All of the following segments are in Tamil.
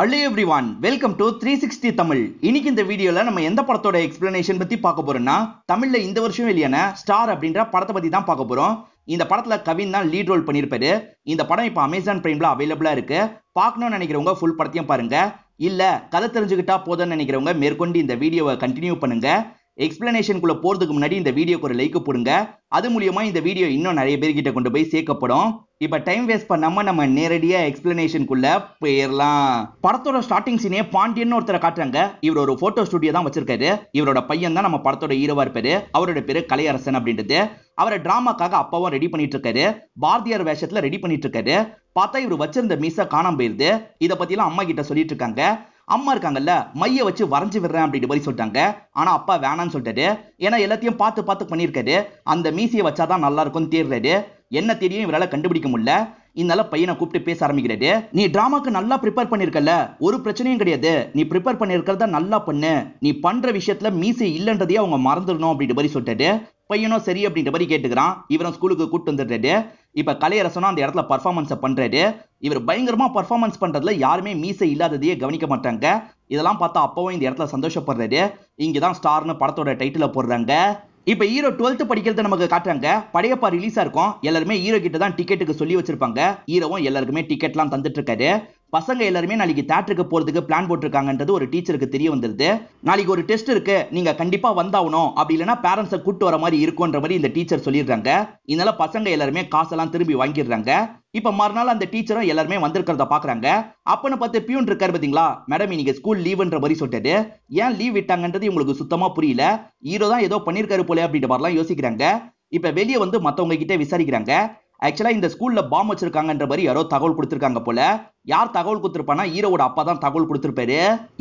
allow everyone welcome to three sixty Tamil இன்னைக்கு இந்த வீடியோவில் நம்ம எந்த படத்தோட எக்ஸ்பிளனேஷன் பற்றி பார்க்க போறோம்னா தமிழில் இந்த வருஷம் வெளியான ஸ்டார் அப்படின்ற படத்தை பற்றி தான் பார்க்க போகிறோம் இந்த படத்தில் கவின் தான் லீட் ரோல் பண்ணியிருப்பாரு இந்த படம் இப்போ அமேசான் பிரைமில் அவைலபிளாக இருக்குது பார்க்கணும்னு நினைக்கிறவங்க ஃபுல் படத்தையும் பாருங்கள் இல்லை கதை தெரிஞ்சுக்கிட்டா போதும்னு நினைக்கிறவங்க மேற்கொண்டு இந்த வீடியோவை கண்டினியூ பண்ணுங்கள் எக்ஸ்பிளனேஷனுக்குள்ள போறதுக்கு முன்னாடி இந்த வீடியோக்கு ஒரு லைக் போடுங்க அது மூலியமா இந்த வீடியோ இன்னும் நிறைய பேர்கிட்ட கொண்டு போய் சேர்க்கப்படும் இப்ப டைம் வேஸ்ட் பண்ணாம நம்ம நேரடியா எக்ஸ்பிளனேஷனுக்குள்ள போயிடலாம் படத்தோட ஸ்டார்டிங் சீனே பாண்டியன் ஒருத்தரை காட்டுறாங்க இவர் ஒரு போட்டோ ஸ்டுடியோ தான் வச்சிருக்காரு இவரோட பையன் தான் நம்ம படத்தோட ஹீரோவா இருப்பாரு அவரோட பேரு கலையரசன் அப்படின்றது அவரை டிராமாக்காக அப்பாவும் ரெடி பண்ணிட்டு இருக்காரு பாரதியார் வேஷத்துல ரெடி பண்ணிட்டு இருக்காரு பார்த்தா இவர் வச்சிருந்த மீச காணாம போயிருது இதை பத்திலாம் அம்மா கிட்ட சொல்லிட்டு இருக்காங்க அம்மா இருக்காங்கல்ல மைய வச்சு வரைஞ்சி விடுறேன் அப்படின்ட்டு மாதிரி சொல்லிட்டாங்க ஆனா அப்பா வேணான்னு சொல்லிட்டாரு ஏன்னா எல்லாத்தையும் பார்த்து பார்த்து பண்ணியிருக்காரு அந்த மீசியை வச்சாதான் நல்லா இருக்கும்னு தேர்றாரு என்ன தெரியும் இவரால் கண்டுபிடிக்க முடியல இதனால பையனை கூப்பிட்டு பேச ஆரம்பிக்கிறாரு நீ டிராமாக்கு நல்லா ப்ரிப்பேர் பண்ணிருக்கல ஒரு பிரச்சனையும் கிடையாது நீ ப்ரிப்பேர் பண்ணிருக்கிறத நல்லா பண்ணு நீ பண்ற விஷயத்துல மீசை இல்லைன்றதையே அவங்க மறந்துடணும் அப்படின்ற மாதிரி சொல்லிட்டாரு பையனும் சரி அப்படின்ற மாதிரி கேட்டுக்கிறான் இவரும் ஸ்கூலுக்கு கூப்பிட்டு வந்துடுறாரு இப்போ கலையரசனா அந்த இடத்துல பர்ஃபார்மன்ஸை பண்ணுறாரு இவர் பயங்கரமாக பர்ஃபார்மன்ஸ் பண்ணுறதுல யாருமே மீசை இல்லாததையே கவனிக்க மாட்டாங்க இதெல்லாம் பார்த்தா அப்பவும் இந்த இடத்துல சந்தோஷப்படுறாரு இங்கே தான் ஸ்டார்னு படத்தோட டைட்டில போடுறாங்க இப்போ ஹீரோ டுவெல்த் படிக்கிறது நமக்கு காட்டுறாங்க படையப்பா ரிலீஸா இருக்கும் எல்லாருமே ஹீரோ கிட்ட தான் டிக்கெட்டுக்கு சொல்லி வச்சிருப்பாங்க ஹீரோவும் எல்லாருக்குமே டிக்கெட்லாம் தந்துட்டு இருக்காரு பசங்க எல்லாருமே நாளைக்கு தேட்டருக்கு போறதுக்கு பிளான் போட்டிருக்காங்கன்றது ஒரு டீச்சருக்கு தெரிய வந்துருது நாளைக்கு ஒரு டெஸ்ட் இருக்கு நீங்க கண்டிப்பா வந்தாகணும் அப்படி இல்லைன்னா பேரண்ட்ஸை கூட்டு வர மாதிரி இருக்கும்ன்ற மாதிரி இந்த டீச்சர் சொல்லிடுறாங்க இதனால பசங்க எல்லாருமே காசெல்லாம் திரும்பி வாங்கிடுறாங்க இப்ப மறுநாள் அந்த டீச்சரும் எல்லாருமே வந்திருக்கிறத பாக்குறாங்க அப்பனை பார்த்து பியூன் இருக்காரு பாத்தீங்களா மேடம் இன்னைக்கு ஸ்கூல் லீவுன்ற வரி சொல்லிட்டு ஏன் லீவ் விட்டாங்கன்றது இவங்களுக்கு சுத்தமா புரியல ஹீரோ தான் ஏதோ பண்ணிருக்காரு போல அப்படின்ற மாதிரிலாம் யோசிக்கிறாங்க இப்ப வெளியே வந்து மத்தவங்க கிட்ட விசாரிக்கிறாங்க ஆக்சுவலாக இந்த ஸ்கூலில் பாம்பு வச்சிருக்காங்கன்ற மாதிரி யாரோ தகவல் கொடுத்துருக்காங்க போல யார் தகவல் கொடுத்துருப்பானா ஹீரோட அப்பா தான் தகவல் கொடுத்துருப்பாரு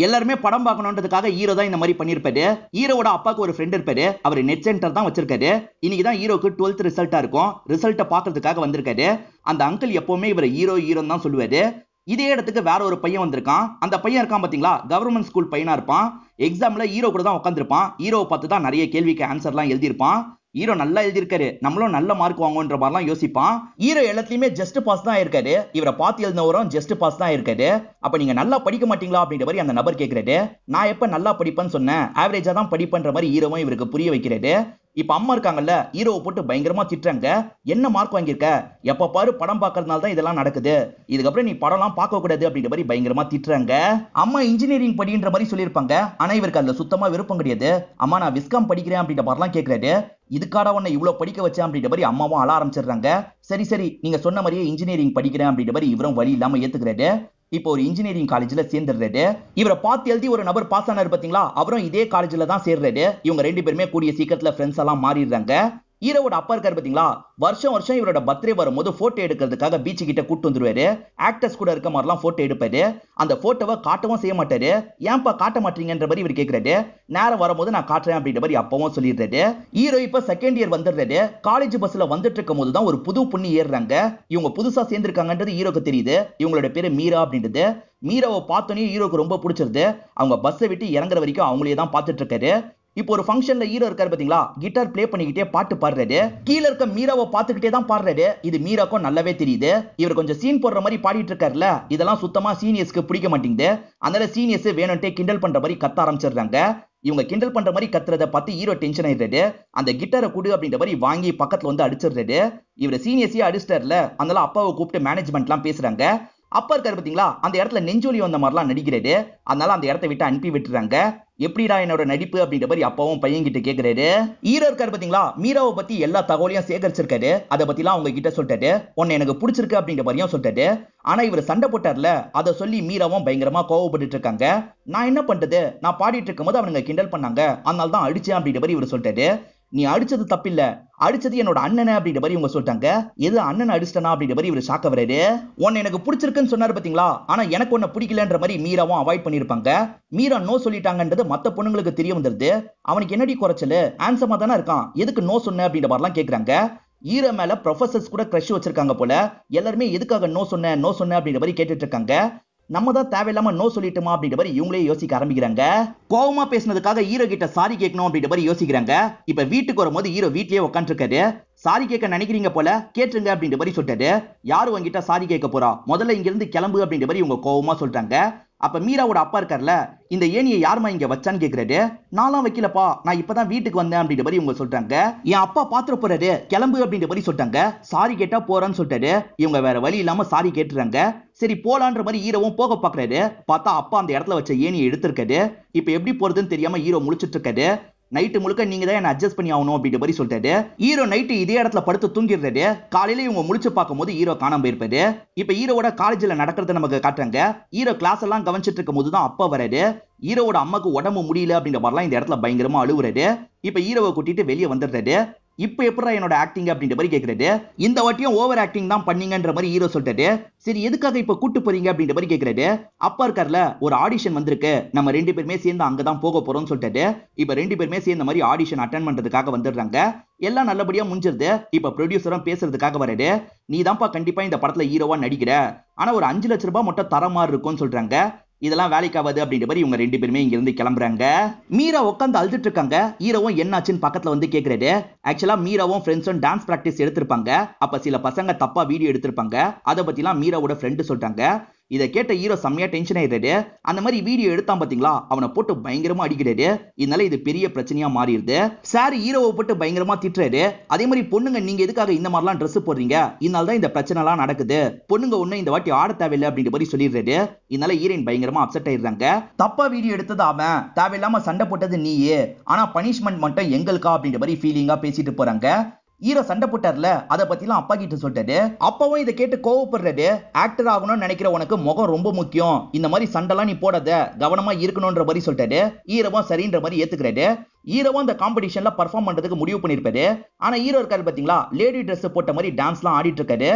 எல்லாருமே படம் பார்க்கணுன்றதுக்காக ஹீரோ தான் இந்த மாதிரி பண்ணியிருப்பாரு ஹீரோட அப்பாவுக்கு ஒரு ஃப்ரெண்ட் இருப்பாரு அவர் நெட் சென்டர் தான் வச்சிருக்காரு இன்னைக்கு தான் ஹீரோக்கு டுவெல்த் ரிசல்ட்டாக இருக்கும் ரிசல்ட்டை பார்க்கறதுக்காக வந்திருக்காரு அந்த அங்கிள் எப்போவுமே இவர் ஹீரோ ஹீரோன்னு தான் சொல்லுவாரு இதே இடத்துக்கு வேற ஒரு பையன் வந்திருக்கான் அந்த பையன் இருக்கான் பார்த்தீங்களா கவர்மெண்ட் ஸ்கூல் பையனாக இருப்பான் எக்ஸாமில் ஹீரோ கூட தான் உட்காந்துருப்பான் ஹீரோவை பார்த்து தான் நிறைய கேள்விக்கு ஆன்சர்லாம் எழுதியிருப்பான் ஹீரோ நல்லா எழுதியிருக்காரு நம்மளும் நல்ல மார்க் வாங்குவோன்ற மாதிரிலாம் யோசிப்பான் ஹீரோ எல்லாத்துலயுமே ஜஸ்ட் பாஸ் தான் இருக்காரு இவரை பார்த்து எழுதினவரும் ஜஸ்ட் பாஸ் தான் இருக்காரு அப்ப நீங்க நல்லா படிக்க மாட்டீங்களா அப்படின்ற மாதிரி அந்த நபர் கேட்கிறாரு நான் எப்ப நல்லா படிப்பேன்னு சொன்னேன் ஆவரேஜா தான் படிப்பேன்ற மாதிரி ஹீரோவும் இவருக்கு புரிய வைக்கிறாரு இப்ப அம்மா இருக்காங்கல்ல ஹீரோவை போட்டு பயங்கரமா திட்டுறாங்க என்ன மார்க் வாங்கியிருக்க எப்ப பாரு படம் பாக்குறதுனால தான் இதெல்லாம் நடக்குது இதுக்கப்புறம் நீ படம்லாம் பார்க்க கூடாது அப்படின்ற மாதிரி பயங்கரமா திட்டுறாங்க அம்மா இன்ஜினியரிங் படின்ற மாதிரி சொல்லியிருப்பாங்க ஆனா இவருக்கு அதுல சுத்தமா விருப்பம் கிடையாது அம்மா நான் விஸ்காம் படிக்கிறேன் அப்படின்ற மாதிரிலாம் கேட்கறாரு இதுக்காக உன்னை இவ்வளோ படிக்க வச்சேன் அப்படின்ற மாதிரி அம்மாவும் அழ ஆரம்பிச்சிடுறாங்க சரி சரி நீங்க சொன்ன மாதிரியே இன்ஜினியரிங் படிக்கிறேன் அப்படின்ற மாதிரி இவரும் வழி இல்லாம ஏத்துக்கிறாரு இப்போ ஒரு இன்ஜினியரிங் காலேஜ்ல சேர்ந்துடுறாரு இவரை பார்த்து எழுதி ஒரு நபர் பாஸ் ஆனார் பாத்தீங்களா அவரும் இதே காலேஜ்ல தான் சேர்றாரு இவங்க ரெண்டு பேருமே கூடிய சீக்கிரத்துல ஃப்ரெண்ட்ஸ் எல்லாம் மாறிடுறாங்க ஹீரோட அப்பா இருக்காரு பாத்தீங்களா வருஷம் வருஷம் இவரோட பர்த்டே வரும்போது போட்டோ எடுக்கிறதுக்காக பீச்சு கிட்ட கூட்டு வந்துருவாரு ஆக்டர்ஸ் கூட இருக்க மாதிரிலாம் போட்டோ எடுப்பாரு அந்த போட்டோவை காட்டவும் செய்ய மாட்டாரு ஏன்பா காட்ட மாட்டீங்கன்ற மாதிரி இவர் கேட்கிறாரு நேரம் வரும்போது நான் காட்டுறேன் அப்படின்ற மாதிரி அப்பவும் சொல்லிடுறாரு ஹீரோ இப்ப செகண்ட் இயர் வந்துடுறாரு காலேஜ் பஸ்ல வந்துட்டு இருக்கும் தான் ஒரு புது புண்ணி ஏறுறாங்க இவங்க புதுசா சேர்ந்திருக்காங்கன்றது ஹீரோக்கு தெரியுது இவங்களோட பேரு மீரா அப்படின்றது மீராவை பார்த்தோன்னே ஹீரோக்கு ரொம்ப பிடிச்சிருது அவங்க பஸ்ஸை விட்டு இறங்குற வரைக்கும் அவங்களே தான் பார்த்துட்டு இருக்காரு இப்போ ஒரு ஃபங்க்ஷன்ல ஹீரோ இருக்காரு பாத்தீங்களா கிட்டார் ப்ளே பண்ணிக்கிட்டே பாட்டு பாடுறாரு கீழே இருக்க மீராவை பாத்துக்கிட்டே தான் பாடுறாரு இது மீராக்கும் நல்லாவே தெரியுது இவர் கொஞ்சம் சீன் போடுற மாதிரி பாடிட்டு இருக்காருல இதெல்லாம் சுத்தமா சீனியர்ஸ்க்கு பிடிக்க மாட்டேங்குது அதனால சீனியர்ஸ் வேணும்ட்டே கிண்டல் பண்ற மாதிரி கத்த ஆரம்பிச்சிடுறாங்க இவங்க கிண்டல் பண்ற மாதிரி கத்துறத பார்த்து ஹீரோ டென்ஷன் ஆயிடுறது அந்த கிட்டாரை கொடு அப்படின்ற மாதிரி வாங்கி பக்கத்துல வந்து அடிச்சிடுறது இவர் சீனியர்ஸே அடிச்சிட்டாருல அதனால அப்பாவை கூப்பிட்டு மேனேஜ்மெண்ட்லாம் பேசுறாங்க அப்ப இருக்காரு பாத்தீங்களா அந்த இடத்துல நெஞ்சொலி வந்த மாதிரிலாம் நடிக்கிறாரு அதனால அந்த இடத்த விட்டு அனுப்பி விட்டுறாங்க எப்படிடா என்னோட நடிப்பு அப்படின்ற மாதிரி அப்பாவும் பையன் கிட்ட கேட்கிறாரு ஈரோ இருக்காரு பாத்தீங்களா மீராவை பத்தி எல்லா தகவலையும் சேகரிச்சிருக்காரு அதை பத்தி எல்லாம் அவங்க கிட்ட சொல்லிட்டாரு உன்னை எனக்கு பிடிச்சிருக்கு அப்படின்ற மாதிரியும் சொல்லிட்டாரு ஆனா இவர் சண்டை போட்டார்ல அதை சொல்லி மீராவும் பயங்கரமா கோவப்பட்டு இருக்காங்க நான் என்ன பண்றது நான் பாடிட்டு இருக்கும் போது அவனுங்க கிண்டல் பண்ணாங்க அதனால தான் அடிச்சேன் அப்படின்ற மாதிரி இவர் சொல்லிட்டாரு நீ அடிச்சது தப்பில்ல அடிச்சது என்னோட அண்ணனை அப்படின்ற மாதிரி இவங்க சொல்லிட்டாங்க எது அண்ணன் அடிச்சிட்டனா அப்படின்ற மாதிரி இவர் ஷாக்க வராரு உன்னை எனக்கு பிடிச்சிருக்குன்னு சொன்னார் பாத்தீங்களா ஆனா எனக்கு உன்னை பிடிக்கலன்ற மாதிரி மீராவும் அவாய்ட் பண்ணியிருப்பாங்க மீரா நோ சொல்லிட்டாங்கன்றது மத்த பொண்ணுங்களுக்கு தெரிய வந்துருது அவனுக்கு என்னடி குறைச்சல் ஆன்சமா தானே இருக்கான் எதுக்கு நோ சொன்ன அப்படின்ற மாதிரிலாம் கேக்குறாங்க ஈர மேல ப்ரொஃபசர்ஸ் கூட க்ரஷ் வச்சிருக்காங்க போல எல்லாருமே எதுக்காக நோ சொன்ன நோ சொன்ன அப்படின்ற மாதிரி கேட்டுட்டு இருக்காங்க நம்ம தான் தேவையில்லாம நோ சொல்லிட்டோமா அப்படின்ற மாதிரி இவங்களே யோசிக்க ஆரம்பிக்கிறாங்க கோவமா பேசினதுக்காக ஹீரோ கிட்ட சாரி கேட்கணும் அப்படின்ற மாதிரி யோசிக்கிறாங்க இப்ப வீட்டுக்கு வரும்போது ஹீரோ வீட்லயே உட்காந்துருக்காரு சாரி கேட்க நினைக்கிறீங்க போல கேட்டுருங்க அப்படின்ற மாதிரி சொல்லிட்டாரு யாரு உங்ககிட்ட சாரி கேட்க போறா முதல்ல இங்க இருந்து கிளம்பு அப்படின்ற மாதிரி இவங்க கோவமா சொல்றாங்க அப்ப மீராவோட அப்பா இருக்கார்ல இந்த ஏனியை யாருமா இங்க வச்சான்னு கேக்குறாரு நான்லாம் வைக்கலப்பா நான் இப்பதான் வீட்டுக்கு வந்தேன் அப்படின்ற மாதிரி இவங்க சொல்றாங்க என் அப்பா பாத்திர போறாரு கிளம்பு அப்படின்ற மாதிரி சொல்லிட்டாங்க சாரி கேட்டா போறான்னு சொல்லிட்டாரு இவங்க வேற வழி இல்லாம சாரி கேட்டுறாங்க சரி போலான்ற மாதிரி ஹீரோவும் போக பாக்குறாரு பார்த்தா அப்பா அந்த இடத்துல வச்ச ஏனியை எடுத்திருக்காரு இப்ப எப்படி போறதுன்னு தெரியாம ஹீரோ முழிச்சிட்டு இருக்காரு நைட்டு முழுக்க நீங்க தான் என்ன அட்ஜஸ்ட் பண்ணி ஆகணும் அப்படின்ற மாதிரி சொல்லிட்டாரு ஹீரோ நைட்டு இதே இடத்துல படுத்து தூங்கிடுறாரு காலையில இவங்க முடிச்சு பார்க்கும்போது ஹீரோ காணாம போயிருப்பாரு இப்ப ஹீரோட காலேஜ்ல நடக்கிறத நமக்கு காட்டுறாங்க ஹீரோ கிளாஸ் எல்லாம் கவனிச்சிட்டு இருக்கும் போது தான் அப்பா வராரு ஹீரோட அம்மாக்கு உடம்பு முடியல அப்படின்ற மாதிரிலாம் இந்த இடத்துல பயங்கரமா அழுவுறாரு இப்ப ஹீரோவை கூட்டிட்டு வெளியே வந்துடுறாரு இப்போ எப்படி என்னோட ஆக்டிங் அப்படின்ற மாதிரி கேட்கறது இந்த வாட்டியும் ஓவர் ஆக்டிங் தான் பண்ணீங்கன்ற மாதிரி ஹீரோ சொல்லிட்டு சரி எதுக்காக இப்போ கூட்டு போறீங்க அப்படின்ற மாதிரி கேட்கறது அப்பா இருக்கார்ல ஒரு ஆடிஷன் வந்திருக்கு நம்ம ரெண்டு பேருமே சேர்ந்து அங்கே தான் போக போறோம்னு சொல்லிட்டு இப்போ ரெண்டு பேருமே சேர்ந்த மாதிரி ஆடிஷன் அட்டன் பண்றதுக்காக வந்துடுறாங்க எல்லாம் நல்லபடியா முடிஞ்சிருது இப்போ ப்ரொடியூசரும் பேசுறதுக்காக வராரு நீ தான்ப்பா கண்டிப்பா இந்த படத்துல ஹீரோவா நடிக்கிற ஆனா ஒரு அஞ்சு லட்ச ரூபாய் மட்டும் தர மாதிரி இருக்கும்னு சொல்றாங்க இதெல்லாம் வேலைக்கு ஆகாது அப்படின்ற மாதிரி இவங்க ரெண்டு பேருமே இங்கிருந்து கிளம்புறாங்க மீரா உட்காந்து அழுதுட்டு இருக்காங்க ஹீரோவும் என்னாச்சுன்னு பக்கத்துல வந்து கேட்கறாரு ஆக்சுவலா மீராவும் ஃப்ரெண்ட்ஸும் டான்ஸ் பிராக்டிஸ் எடுத்திருப்பாங்க அப்ப சில பசங்க தப்பா வீடியோ எடுத்திருப்பாங்க அதை பத்திலாம் மீராவோட ஃப்ரெண்டு சொல்றாங்க இதை கேட்ட ஹீரோ செம்மையா டென்ஷன் ஆயிடுறாரு அந்த மாதிரி வீடியோ எடுத்தான் பாத்தீங்களா அவனை போட்டு பயங்கரமா அடிக்கிறாரு இதனால இது பெரிய பிரச்சனையா மாறிடுது சார் ஹீரோவை போட்டு பயங்கரமா திட்டுறாரு அதே மாதிரி பொண்ணுங்க நீங்க எதுக்காக இந்த மாதிரிலாம் ட்ரெஸ் போடுறீங்க இதனால தான் இந்த பிரச்சனை எல்லாம் நடக்குது பொண்ணுங்க ஒண்ணு இந்த வாட்டி ஆட தேவையில்லை அப்படின்ற மாதிரி சொல்லிடுறாரு இதனால ஹீரோயின் பயங்கரமா அப்செட் ஆயிடுறாங்க தப்பா வீடியோ எடுத்தது அவன் தேவையில்லாம சண்டை போட்டது நீயே ஆனா பனிஷ்மெண்ட் மட்டும் எங்களுக்கா அப்படின்ற மாதிரி ஃபீலிங்கா பேசிட்டு போறாங்க ஹீரோ சண்டை போட்டார்ல அதை பத்திலாம் அப்பா கிட்ட சொல்லிட்டாரு அப்பாவும் இதை கேட்டு கோவப்படுறாரு ஆக்டர் ஆகணும்னு நினைக்கிற உனக்கு முகம் ரொம்ப முக்கியம் இந்த மாதிரி சண்டைலாம் நீ போடாத கவனமா இருக்கணும்ன்ற மாதிரி சொல்லிட்டாரு ஈரவும் சரின்ற மாதிரி ஏத்துக்கிறாரு ஹீரோவும் அந்த காம்படிஷன்ல பர்ஃபார்ம் பண்றதுக்கு முடிவு பண்ணிருப்பாரு ஆனா ஹீரோ இருக்காரு பாத்தீங்களா லேடி ட்ரெஸ் போட்ட மாதிரி டான்ஸ்லாம் ஆடிட்டு இருக்காரு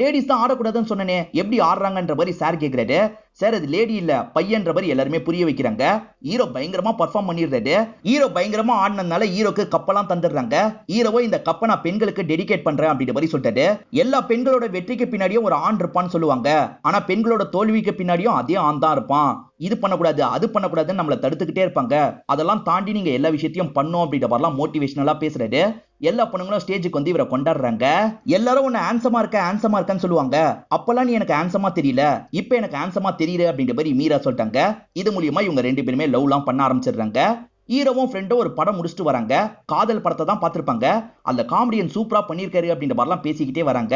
லேடிஸ் தான் ஆடக்கூடாதுன்னு சொன்னனே எப்படி ஆடுறாங்கன்ற மாதிரி சார் கேட்கிறாரு சார் அது லேடி இல்ல பையன்ற மாதிரி எல்லாருமே புரிய வைக்கிறாங்க ஹீரோ பயங்கரமா பர்ஃபார்ம் பண்ணிடுறாரு ஹீரோ பயங்கரமா ஆடினதுனால ஹீரோக்கு கப்பெல்லாம் தந்துடுறாங்க ஹீரோவோ இந்த கப்பை நான் பெண்களுக்கு டெடிகேட் பண்றேன் அப்படின்ற மாதிரி சொல்லிட்டாரு எல்லா பெண்களோட வெற்றிக்கு பின்னாடியும் ஒரு ஆண் இருப்பான்னு சொல்லுவாங்க ஆனா பெண்களோட தோல்விக்கு பின்னாடியும் அதே ஆண் தான் இருப்பான் இது பண்ணக்கூடாது அது பண்ணக்கூடாதுன்னு நம்மளை தடுத்துக்கிட்டே இருப்பாங்க அதெல்லாம் தாண்டி நீங்க எல்லா விஷயத்தையும் பண்ணோம் அப்படின்ற மாதிரிலாம் மோட்டிவேஷனலா பேசுறது எல்லா பொண்ணுங்களும் ஸ்டேஜுக்கு வந்து இவரை கொண்டாடுறாங்க எல்லாரும் ஒன்று ஆன்சமா இருக்க ஆன்சமா இருக்கன்னு சொல்லுவாங்க அப்பெல்லாம் நீ எனக்கு ஆன்சமா தெரியல இப்போ எனக்கு ஆன்சமா தெரியல அப்படின்ற மாதிரி மீரா சொல்லிட்டாங்க இது மூலியமா இவங்க ரெண்டு பேருமே லவ்லாம் பண்ண ஆரம்பிச்சிடுறாங்க ஹீரோவும் ஃப்ரெண்டும் ஒரு படம் முடிச்சுட்டு வராங்க காதல் படத்தை தான் பார்த்துருப்பாங்க அந்த காமெடியன் சூப்பராக பண்ணியிருக்காரு அப்படின்ற மாதிரிலாம் பேசிக்கிட்டே வராங்க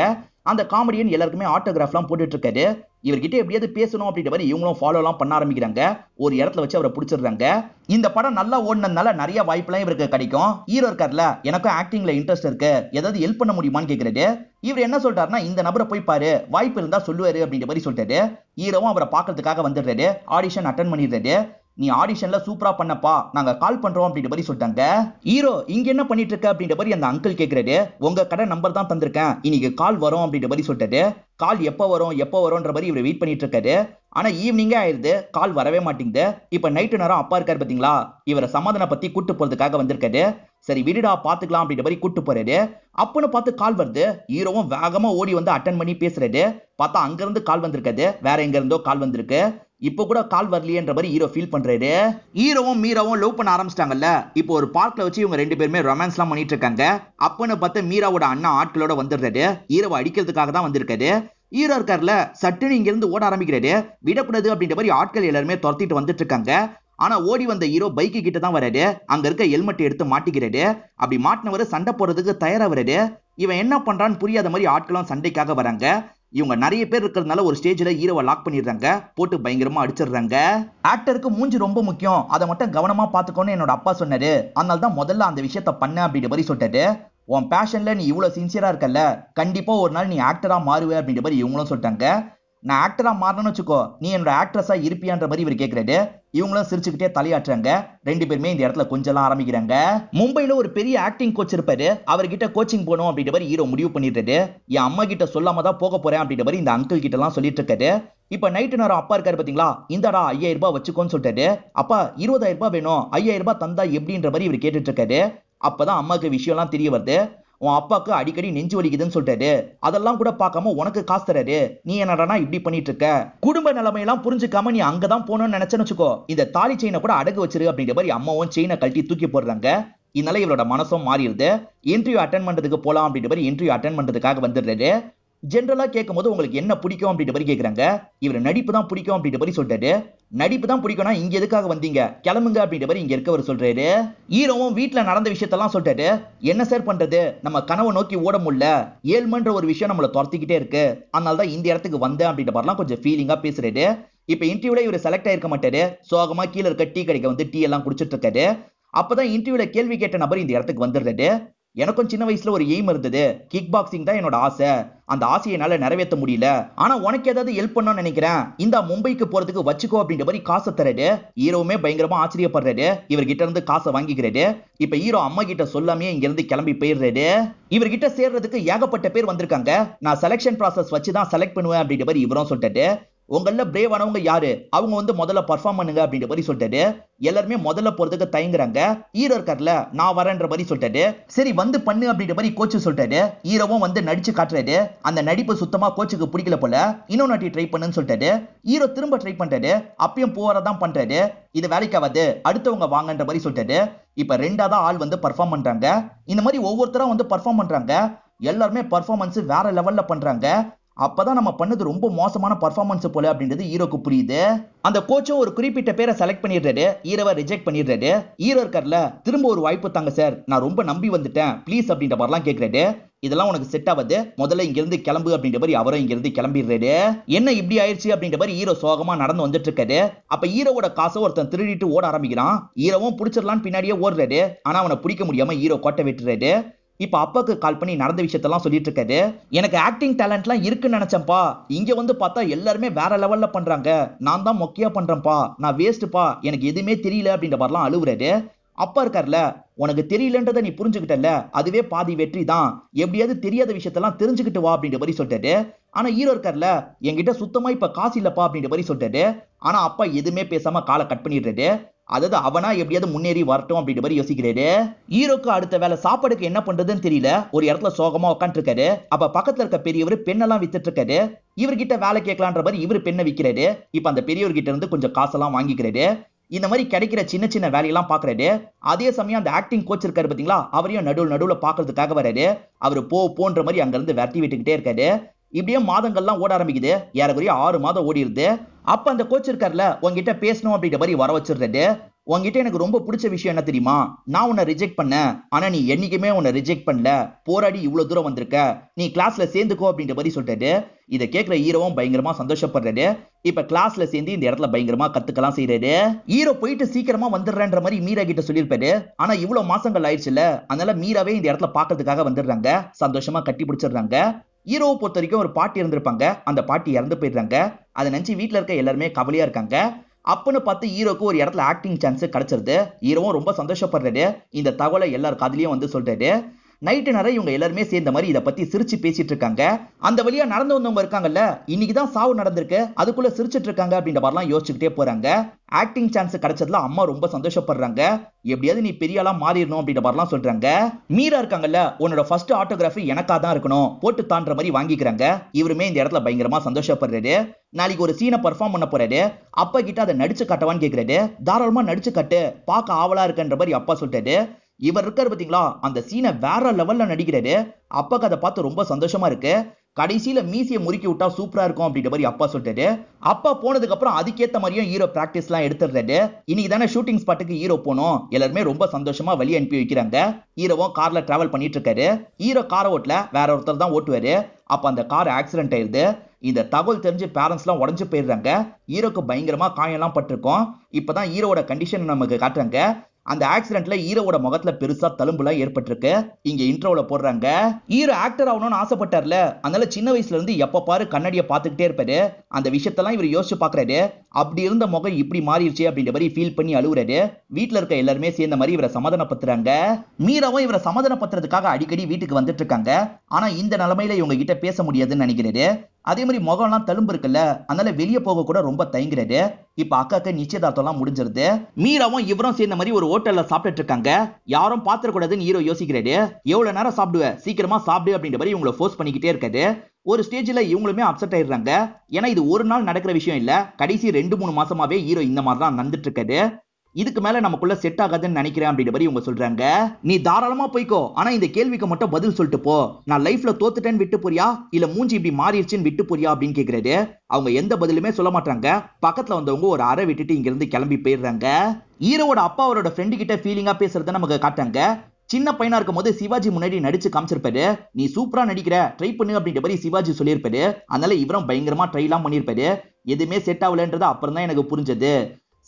அந்த காமெடியன் எல்லாருக்குமே ஆட்டோகிராஃப்லாம் போட்டுட்டு இருக்காரு இவர்கிட்ட எப்படியாவது பேசணும் அப்படின்ற மாதிரி இவங்களும் ஃபாலோலாம் பண்ண ஆரம்பிக்கிறாங்க ஒரு இடத்துல வச்சு அவரை பிடிச்சிடுறாங்க இந்த படம் நல்லா ஓடினதுனால நிறைய வாய்ப்புலாம் இவருக்கு கிடைக்கும் ஹீரோ இருக்கார்ல எனக்கும் ஆக்டிங்ல இன்ட்ரெஸ்ட் இருக்கு ஏதாவது ஹெல்ப் பண்ண முடியுமான்னு கேட்கறது இவர் என்ன சொல்றாருன்னா இந்த நபரை போய் பாரு வாய்ப்பு இருந்தா சொல்லுவாரு அப்படின்ற மாதிரி சொல்லிட்டாரு ஹீரோவும் அவரை பார்க்கறதுக்காக வந்துடுறாரு ஆடிஷன் அட்டன் பண்ணிடுறாரு நீ ஆடிஷன்ல சூப்பரா பண்ணப்பா நாங்க கால் பண்றோம் அப்படின்ற மாதிரி சொல்லிட்டாங்க ஹீரோ இங்க என்ன பண்ணிட்டு இருக்க அப்படின்ற மாதிரி அந்த அங்கிள் கேக்குறாரு உங்க கடை நம்பர் தான் தந்திருக்கேன் இன்னைக்கு கால் வரும் அப்படின்ற மாதிரி சொல்லிட்டாரு கால் எப்போ வரும் எப்போ வரும்ன்ற மாதிரி இவர் வெயிட் பண்ணிட்டு இருக்காரு ஆனா ஈவினிங்கே ஆயிருது கால் வரவே மாட்டேங்குது இப்ப நைட்டு நேரம் அப்பா இருக்காரு பாத்தீங்களா இவரை சமாதான பத்தி கூட்டு போறதுக்காக வந்திருக்காரு சரி விடுடா பாத்துக்கலாம் அப்படின்ற மாதிரி கூட்டு போறாரு அப்பன்னு பார்த்து கால் வருது ஹீரோவும் வேகமா ஓடி வந்து அட்டன் பண்ணி பேசுறாரு பார்த்தா இருந்து கால் வந்திருக்காது வேற எங்க இருந்தோ கால் வந்திருக்கு இப்போ கூட கால் வரலையேன்ற மாதிரி ஹீரோ ஃபீல் பண்றாரு ஹீரோவும் மீராவும் லவ் பண்ண ஆரம்பிச்சிட்டாங்கல்ல இப்போ ஒரு பார்க்ல வச்சு இவங்க ரெண்டு பேருமே ரொமான்ஸ்லாம் பண்ணிட்டு இருக்காங்க அப்பன்னு பார்த்து மீராவோட அண்ணா ஆட்களோட வந்துடுறாரு ஹீரோவை அடிக்கிறதுக்காக தான் வந்திருக்காரு ஹீரோ இருக்கார்ல சட்டுன்னு இங்கிருந்து ஓட ஆரம்பிக்கிறாரு விடக்கூடாது அப்படின்ற மாதிரி ஆட்கள் எல்லாருமே துரத்திட்டு வந்துட்டு இருக்காங்க ஆனா ஓடி வந்த ஹீரோ பைக்கு கிட்ட தான் வராரு அங்க இருக்க ஹெல்மெட் எடுத்து மாட்டிக்கிறாரு அப்படி மாட்டினவரை சண்டை போடுறதுக்கு தயாரா வராரு இவன் என்ன பண்றான்னு புரியாத மாதிரி ஆட்களும் சண்டைக்காக வராங்க இவங்க நிறைய பேர் இருக்கிறதுனால ஒரு ஸ்டேஜில் ஹீரோவை லாக் பண்ணிடுறாங்க போட்டு பயங்கரமா அடிச்சிடுறாங்க ஆக்டருக்கு மூஞ்சி ரொம்ப முக்கியம் அதை மட்டும் கவனமா பார்த்துக்கோன்னு என்னோட அப்பா சொன்னாரு அதனால தான் முதல்ல அந்த விஷயத்த பண்ண அப்படின்ற மாதிரி சொல்லிட்டாரு உன் பேஷன்ல நீ இவ்வளோ சின்சியரா இருக்கல கண்டிப்பா ஒரு நாள் நீ ஆக்டரா மாறுவே அப்படின்ற மாதிரி இவங்களும் சொல்லிட்டாங்க நான் ஆக்டராக மாறணும்னு வச்சுக்கோ நீ என்னோட ஆக்ட்ரஸாக இருப்பியான்ற மாதிரி இவர் கேட்கறாரு இவங்களும் சிரிச்சுக்கிட்டே தலையாட்டுறாங்க ரெண்டு பேருமே இந்த இடத்துல கொஞ்சம்லாம் ஆரம்பிக்கிறாங்க மும்பையில் ஒரு பெரிய ஆக்டிங் கோச் இருப்பாரு அவர்கிட்ட கோச்சிங் போகணும் அப்படின்ற மாதிரி ஹீரோ முடிவு பண்ணிடுறாரு என் அம்மா கிட்ட சொல்லாம தான் போக போறேன் அப்படின்ற மாதிரி இந்த அங்கிள் கிட்டலாம் சொல்லிட்டு இருக்காரு இப்போ நைட்டு நேரம் அப்பா இருக்காரு பார்த்தீங்களா இந்தாடா ஐயாயிரம் ரூபாய் வச்சுக்கோன்னு சொல்லிட்டாரு அப்பா இருபதாயிரம் ரூபாய் வேணும் ஐயாயிரம் ரூபாய் தந்தா எப்படின்ற மாதிரி இவர் கேட்டுட்டு இருக்காரு அப்பதான் அம்மாவுக்கு விஷயம்லாம் தெரிய வருது உன் அப்பாக்கு அடிக்கடி நெஞ்சு வலிக்குதுன்னு சொல்லிட்டாரு அதெல்லாம் கூட பார்க்காம உனக்கு காசு தராரு நீ என்னடா இப்படி பண்ணிட்டு இருக்க குடும்ப நிலைமையெல்லாம் புரிஞ்சுக்காம நீ அங்கதான் போனோம்னு நினைச்சேன்னு வச்சுக்கோ இந்த தாலி செயினை கூட அடகு வச்சிரு அப்படிங்கிற மாதிரி அம்மாவும் செயினை கழட்டி தூக்கி போடுறாங்க இதனால இவரோட மனசும் மாறிடுது இன்டர்வியூ அட்டன் பண்றதுக்கு போலாம் அப்படின்ற மாதிரி இன்டர்வியூ அட்டன் பண்றதுக்காக வந்துடுறாரு ஜென்ரலா கேட்கும் போது உங்களுக்கு என்ன பிடிக்கும் அப்படின்ற மாதிரி கேட்குறாங்க இவர் நடிப்பு தான் பிடிக்கும் அப்படின்ற மாதிரி சொல்லிட்டாரு நடிப்பு தான் பிடிக்கணும் இங்க எதுக்காக வந்தீங்க கிளம்புங்க அப்படின்ற மாதிரி இங்க இருக்கவர் சொல்றாரு ஈரோவும் வீட்டுல நடந்த விஷயத்தெல்லாம் சொல்றாரு என்ன சார் பண்றது நம்ம கனவை நோக்கி ஓட முடியல ஏழ்மன்ற ஒரு விஷயம் நம்மள துரத்திக்கிட்டே இருக்கு அதனால தான் இந்த இடத்துக்கு வந்தேன் அப்படின்ற மாதிரி கொஞ்சம் ஃபீலிங்கா பேசுறாரு இப்போ இன்டர்வியூல இவர் செலக்ட் ஆயிருக்க மாட்டாரு சோகமா கீழே இருக்க டீ கடைக்கு வந்து டீ எல்லாம் குடிச்சிட்டு இருக்காரு அப்பதான் இன்டர்வியூல கேள்வி கேட்ட நபர் இந்த இடத்துக்கு வந்துடுறாரு எனக்கும் சின்ன வயசுல ஒரு எய்ம் இருந்தது கிக் பாக்ஸிங் தான் என்னோட ஆசை அந்த ஆசையை என்னால நிறைவேற்ற முடியல ஆனா உனக்கு ஏதாவது ஹெல்ப் பண்ணணும்னு நினைக்கிறேன் இந்த மும்பைக்கு போறதுக்கு வச்சுக்கோ அப்படின்ற மாதிரி காசை தர்றது ஹீரோவுமே பயங்கரமா ஆச்சரியப்படுறாரு இவர்கிட்ட இருந்து காசை வாங்கிக்கிறாரு இப்ப ஹீரோ அம்மா கிட்ட சொல்லாமே இங்க இருந்து கிளம்பி போயிடுறாரு இவர்கிட்ட சேர்றதுக்கு ஏகப்பட்ட பேர் வந்திருக்காங்க நான் செலெக்ஷன் ப்ராசஸ் வச்சு தான் செலக்ட் பண்ணுவேன் அப்படின்ற மாதிரி இவரும் சொல்லிட்டாரு உங்களில் பிரேவானவங்க யாரு அவங்க வந்து முதல்ல பர்ஃபார்ம் பண்ணுங்க அப்படின்ற மாதிரி சொல்லிட்டு எல்லாருமே முதல்ல போறதுக்கு தயங்குறாங்க ஈரோ இருக்கார்ல நான் வரேன்ற மாதிரி சொல்லிட்டு சரி வந்து பண்ணு அப்படின்ற மாதிரி கோச்சு சொல்லிட்டாரு ஹீரோவும் வந்து நடிச்சு காட்டுறாரு அந்த நடிப்பு சுத்தமா கோச்சுக்கு பிடிக்கல போல இன்னொன்னு நாட்டி ட்ரை பண்ணுன்னு சொல்லிட்டாரு ஹீரோ திரும்ப ட்ரை பண்றாரு அப்பயும் போறதான் பண்றாரு இது வேலைக்காவது அடுத்தவங்க வாங்கன்ற மாதிரி சொல்லிட்டு இப்ப ரெண்டாதான் ஆள் வந்து பர்ஃபார்ம் பண்றாங்க இந்த மாதிரி ஒவ்வொருத்தரும் வந்து பர்ஃபார்ம் பண்றாங்க எல்லாருமே பர்ஃபார்மன்ஸ் வேற லெவல்ல பண்றாங்க அப்பதான் நம்ம பண்ணது ரொம்ப மோசமான பர்ஃபார்மன்ஸ் போல அப்படின்றது ஹீரோக்கு புரியுது அந்த கோச்சும் ஒரு குறிப்பிட்ட பேரை செலக்ட் பண்ணிடுறாரு ஹீரோவை ரிஜெக்ட் பண்ணிடுறாரு ஹீரோ இருக்கார்ல திரும்ப ஒரு வாய்ப்பு தாங்க சார் நான் ரொம்ப நம்பி வந்துட்டேன் ப்ளீஸ் அப்படின்ற மாதிரிலாம் கேட்கறாரு இதெல்லாம் உனக்கு செட் ஆகுது முதல்ல இங்கிருந்து கிளம்பு அப்படின்ற மாதிரி அவரும் இங்கிருந்து கிளம்பிடுறாரு என்ன இப்படி ஆயிடுச்சு அப்படின்ற மாதிரி ஹீரோ சோகமா நடந்து வந்துட்டு இருக்காரு அப்ப ஹீரோட காசை ஒருத்தன் திருடிட்டு ஓட ஆரம்பிக்கிறான் ஹீரோவும் பிடிச்சிடலான்னு பின்னாடியே ஓடுறாரு ஆனா அவனை பிடிக்க முடியாம ஹீரோ கோட்டை விட்டுறாரு இப்போ அப்பாவுக்கு கால் பண்ணி நடந்த விஷயத்தெல்லாம் சொல்லிட்டு இருக்காரு எனக்கு ஆக்டிங் டேலண்ட்லாம் இருக்குன்னு நினைச்சேன்ப்பா இங்க வந்து பார்த்தா எல்லாருமே வேற லெவல்ல பண்றாங்க நான் தான் மொக்கையா பண்றேன்ப்பா நான் வேஸ்ட்டுப்பா எனக்கு எதுவுமே தெரியல அப்படின்ற மாதிரிலாம் அழுவுறாரு அப்பா இருக்கார்ல உனக்கு தெரியலன்றதை நீ புரிஞ்சுக்கிட்டல அதுவே பாதி வெற்றி தான் எப்படியாவது தெரியாத விஷயத்தெல்லாம் தெரிஞ்சுக்கிட்டு வா அப்படின்ற மாதிரி சொல்லிட்டாரு ஆனா ஹீரோ இருக்கார்ல என்கிட்ட சுத்தமா இப்ப காசு இல்லப்பா அப்படின்ற மாதிரி சொல்லிட்டாரு ஆனா அப்பா எதுவுமே பேசாம காலை கட் பண்ணிடுறாரு அதாவது அவனா எப்படியாவது முன்னேறி வரட்டும் அப்படின்ற மாதிரி யோசிக்கிறாரு ஹீரோக்கு அடுத்த வேலை சாப்பாடுக்கு என்ன பண்றதுன்னு தெரியல ஒரு இடத்துல சோகமா உட்காந்துருக்காரு அப்ப பக்கத்துல இருக்க பெரியவர் பெண்ணெல்லாம் வித்துட்டு இருக்காரு இவர்கிட்ட வேலை கேட்கலான்ற மாதிரி இவர் பெண்ணை விற்கிறாரு இப்ப அந்த பெரியவர்கிட்ட இருந்து கொஞ்சம் காசெல்லாம் வாங்கிக்கிறாரு இந்த மாதிரி கிடைக்கிற சின்ன சின்ன வேலையெல்லாம் பாக்குறாரு அதே சமயம் அந்த ஆக்டிங் கோச் இருக்காரு பாத்தீங்களா அவரையும் நடுவில் நடுவில் பாக்குறதுக்காக வராரு அவர் போ போன்ற மாதிரி இருந்து விரட்டி விட்டுக்கிட்டே இருக்காரு இப்படியே மாதங்கள்லாம் ஓட ஆரம்பிக்குது ஏறக்குறைய ஆறு மாதம் ஓடிடுது அப்போ அந்த கோச் இருக்கார்ல உங்ககிட்ட பேசணும் அப்படின்ற மாதிரி வர வச்சிருந்தது உங்ககிட்ட எனக்கு ரொம்ப பிடிச்ச விஷயம் என்ன தெரியுமா நான் உன்னை ரிஜெக்ட் பண்ணேன் ஆனா நீ என்னைக்குமே உன்னை ரிஜெக்ட் பண்ணல போராடி இவ்வளவு தூரம் வந்திருக்க நீ கிளாஸ்ல சேர்ந்துக்கோ அப்படின்ற மாதிரி சொல்றது இதை கேட்கிற ஹீரோவும் பயங்கரமா சந்தோஷப்படுறாரு இப்ப கிளாஸ்ல சேர்ந்து இந்த இடத்துல பயங்கரமா கத்துக்கலாம் செய்யறது ஹீரோ போயிட்டு சீக்கிரமா வந்துடுறேன்ற மாதிரி மீரா கிட்ட சொல்லியிருப்பாரு ஆனா இவ்வளவு மாசங்கள் ஆயிடுச்சுல அதனால மீராவே இந்த இடத்துல பாக்குறதுக்காக வந்துடுறாங்க சந்தோஷமா கட்டி பிடிச்சிடுறாங்க ஹீரோவை பொறுத்த வரைக்கும் ஒரு பாட்டி இருந்திருப்பாங்க அந்த பாட்டி இறந்து போயிடுறாங்க அதை நினச்சி வீட்டில் இருக்க எல்லாருமே கவலையாக இருக்காங்க அப்பன்னு பார்த்து ஹீரோக்கு ஒரு இடத்துல ஆக்டிங் சான்ஸ் கிடைச்சிருது ஹீரோவும் ரொம்ப சந்தோஷப்படுறாரு இந்த தகவலை எல்லாருக்கும் அதுலயும் வந்து சொல்றாரு நைட்டு நேரம் இவங்க எல்லாருமே சேர்ந்த மாதிரி இதை பத்தி சிரிச்சு பேசிட்டு இருக்காங்க அந்த வழியா நடந்து வந்தவங்க இருக்காங்கல்ல இன்னைக்கு தான் சாவு நடந்திருக்கு அதுக்குள்ள சிரிச்சிட்டு இருக்காங்க அப்படின்ற மாதிரிலாம் யோசிச்சுக்கிட்டே போறாங்க ஆக்டிங் சான்ஸ் கிடைச்சதுல அம்மா ரொம்ப சந்தோஷப்படுறாங்க எப்படியாவது நீ பெரிய எல்லாம் மாறிடணும் அப்படின்ற மாதிரிலாம் சொல்றாங்க மீரா இருக்காங்கல்ல உன்னோட ஃபர்ஸ்ட் ஆட்டோகிராஃபி எனக்கா தான் இருக்கணும் போட்டு தாண்டுற மாதிரி வாங்கிக்கிறாங்க இவருமே இந்த இடத்துல பயங்கரமா சந்தோஷப்படுறாரு நாளைக்கு ஒரு சீனை பர்ஃபார்ம் பண்ண போறாரு அப்பா கிட்ட அதை நடிச்சு கட்டவான்னு கேட்கிறாரு தாராளமா நடிச்சு கட்டு பார்க்க ஆவலா இருக்குன்ற மாதிரி அப்பா சொல்லிட்டாரு இவர் இருக்காரு பார்த்தீங்களா அந்த சீனை வேற லெவலில் நடிக்கிறாரு அப்பாக்கு அதை பார்த்து ரொம்ப சந்தோஷமா இருக்கு கடைசியில மீசியை முறுக்கி விட்டா சூப்பரா இருக்கும் அப்படின்ற மாதிரி அப்பா சொல்லிட்டாரு அப்பா போனதுக்கு அப்புறம் அதுக்கேற்ற மாதிரியும் ஹீரோ பிராக்டிஸ் எல்லாம் எடுத்துடுறாரு இன்னைக்கு தானே ஷூட்டிங் ஸ்பாட்டுக்கு ஹீரோ போனோம் எல்லாருமே ரொம்ப சந்தோஷமா வழி அனுப்பி வைக்கிறாங்க ஹீரோவும் கார்ல டிராவல் பண்ணிட்டு இருக்காரு ஹீரோ காரை ஓட்டல வேற ஒருத்தர் தான் ஓட்டுவாரு அப்ப அந்த கார் ஆக்சிடென்ட் ஆயிருது இந்த தகவல் தெரிஞ்சு எல்லாம் உடஞ்சு போயிடுறாங்க ஹீரோக்கு பயங்கரமா காயம்லாம் பட்டிருக்கோம் இப்பதான் ஹீரோட கண்டிஷன் நமக்கு காட்டுறாங்க அந்த ஆக்சிடென்ட்ல ஹீரோவோட முகத்துல பெருசா தழும்புலாம் ஏற்பட்டிருக்கு இங்க இன்ட்ரோல போடுறாங்க ஹீரோ ஆக்டர் ஆகணும்னு ஆசைப்பட்டார்ல அதனால சின்ன வயசுல இருந்து எப்ப பாரு கண்ணாடியை பார்த்துக்கிட்டே இருப்பாரு அந்த விஷயத்தெல்லாம் இவர் யோசிச்சு பாக்குறாரு அப்படி இருந்த முகம் இப்படி மாறிடுச்சு அப்படின்ற மாதிரி ஃபீல் பண்ணி அழுகுறாரு வீட்டுல இருக்க எல்லாருமே சேர்ந்த மாதிரி இவரை பத்துறாங்க மீராவும் இவரை பத்துறதுக்காக அடிக்கடி வீட்டுக்கு வந்துட்டு இருக்காங்க ஆனா இந்த நிலைமையில இவங்க கிட்ட பேச முடியாதுன்னு நினைக்கிறாரு அதே மாதிரி முகம்லாம் தழும்பு இருக்குல்ல அதனால வெளியே போக கூட ரொம்ப தயங்குறாரு இப்ப அக்காக்கு நிச்சயதார்த்தம் எல்லாம் முடிஞ்சிருது மீராவும் இவரும் சேர்ந்த மாதிரி ஒரு ஹோட்டல்ல சாப்பிட்டுட்டு இருக்காங்க யாரும் கூடாதுன்னு ஹீரோ யோசிக்கிறாரு எவ்வளவு நேரம் சாப்பிடுவ சீக்கிரமா சாப்பிடு அப்படின்ற மாதிரி இவங்களை ஃபோர்ஸ் பண்ணிக்கிட்டே இருக்காது ஒரு ஸ்டேஜ்ல இவங்களுமே அப்செட் ஆயிடுறாங்க ஏன்னா இது ஒரு நாள் நடக்கிற விஷயம் இல்ல கடைசி ரெண்டு மூணு மாசமாவே ஹீரோ இந்த மாதிரி தான் நடந்துட்டு இருக்காது இதுக்கு மேல நமக்குள்ள செட் ஆகாதுன்னு நினைக்கிறேன் அப்படின்ற மாதிரி இவங்க சொல்றாங்க நீ தாராளமா போய்க்கோ ஆனா இந்த கேள்விக்கு மட்டும் பதில் சொல்லிட்டு போ நான் லைஃப்ல தோத்துட்டேன்னு விட்டு போறியா இல்ல மூஞ்சி இப்படி மாறிடுச்சுன்னு விட்டு போறியா அப்படின்னு கேக்குறது அவங்க எந்த பதிலுமே சொல்ல மாட்டாங்க பக்கத்துல வந்தவங்க ஒரு அறை விட்டுட்டு இங்க இருந்து கிளம்பி போயிடுறாங்க ஹீரோட அப்பா அவரோட ஃப்ரெண்டு கிட்ட ஃபீலிங்கா பேசுறத நமக்கு காட்டாங்க சின்ன பையனா இருக்கும் போது சிவாஜி முன்னாடி நடிச்சு காமிச்சிருப்பாரு நீ சூப்பரா நடிக்கிற ட்ரை பண்ணு அப்படின்ற மாதிரி சிவாஜி சொல்லியிருப்பாரு அதனால இவரும் பயங்கரமா ட்ரை எல்லாம் பண்ணியிருப்பாரு எதுவுமே செட் ஆகலன்றது அப்புறம் தான் எனக்கு புரிஞ்சது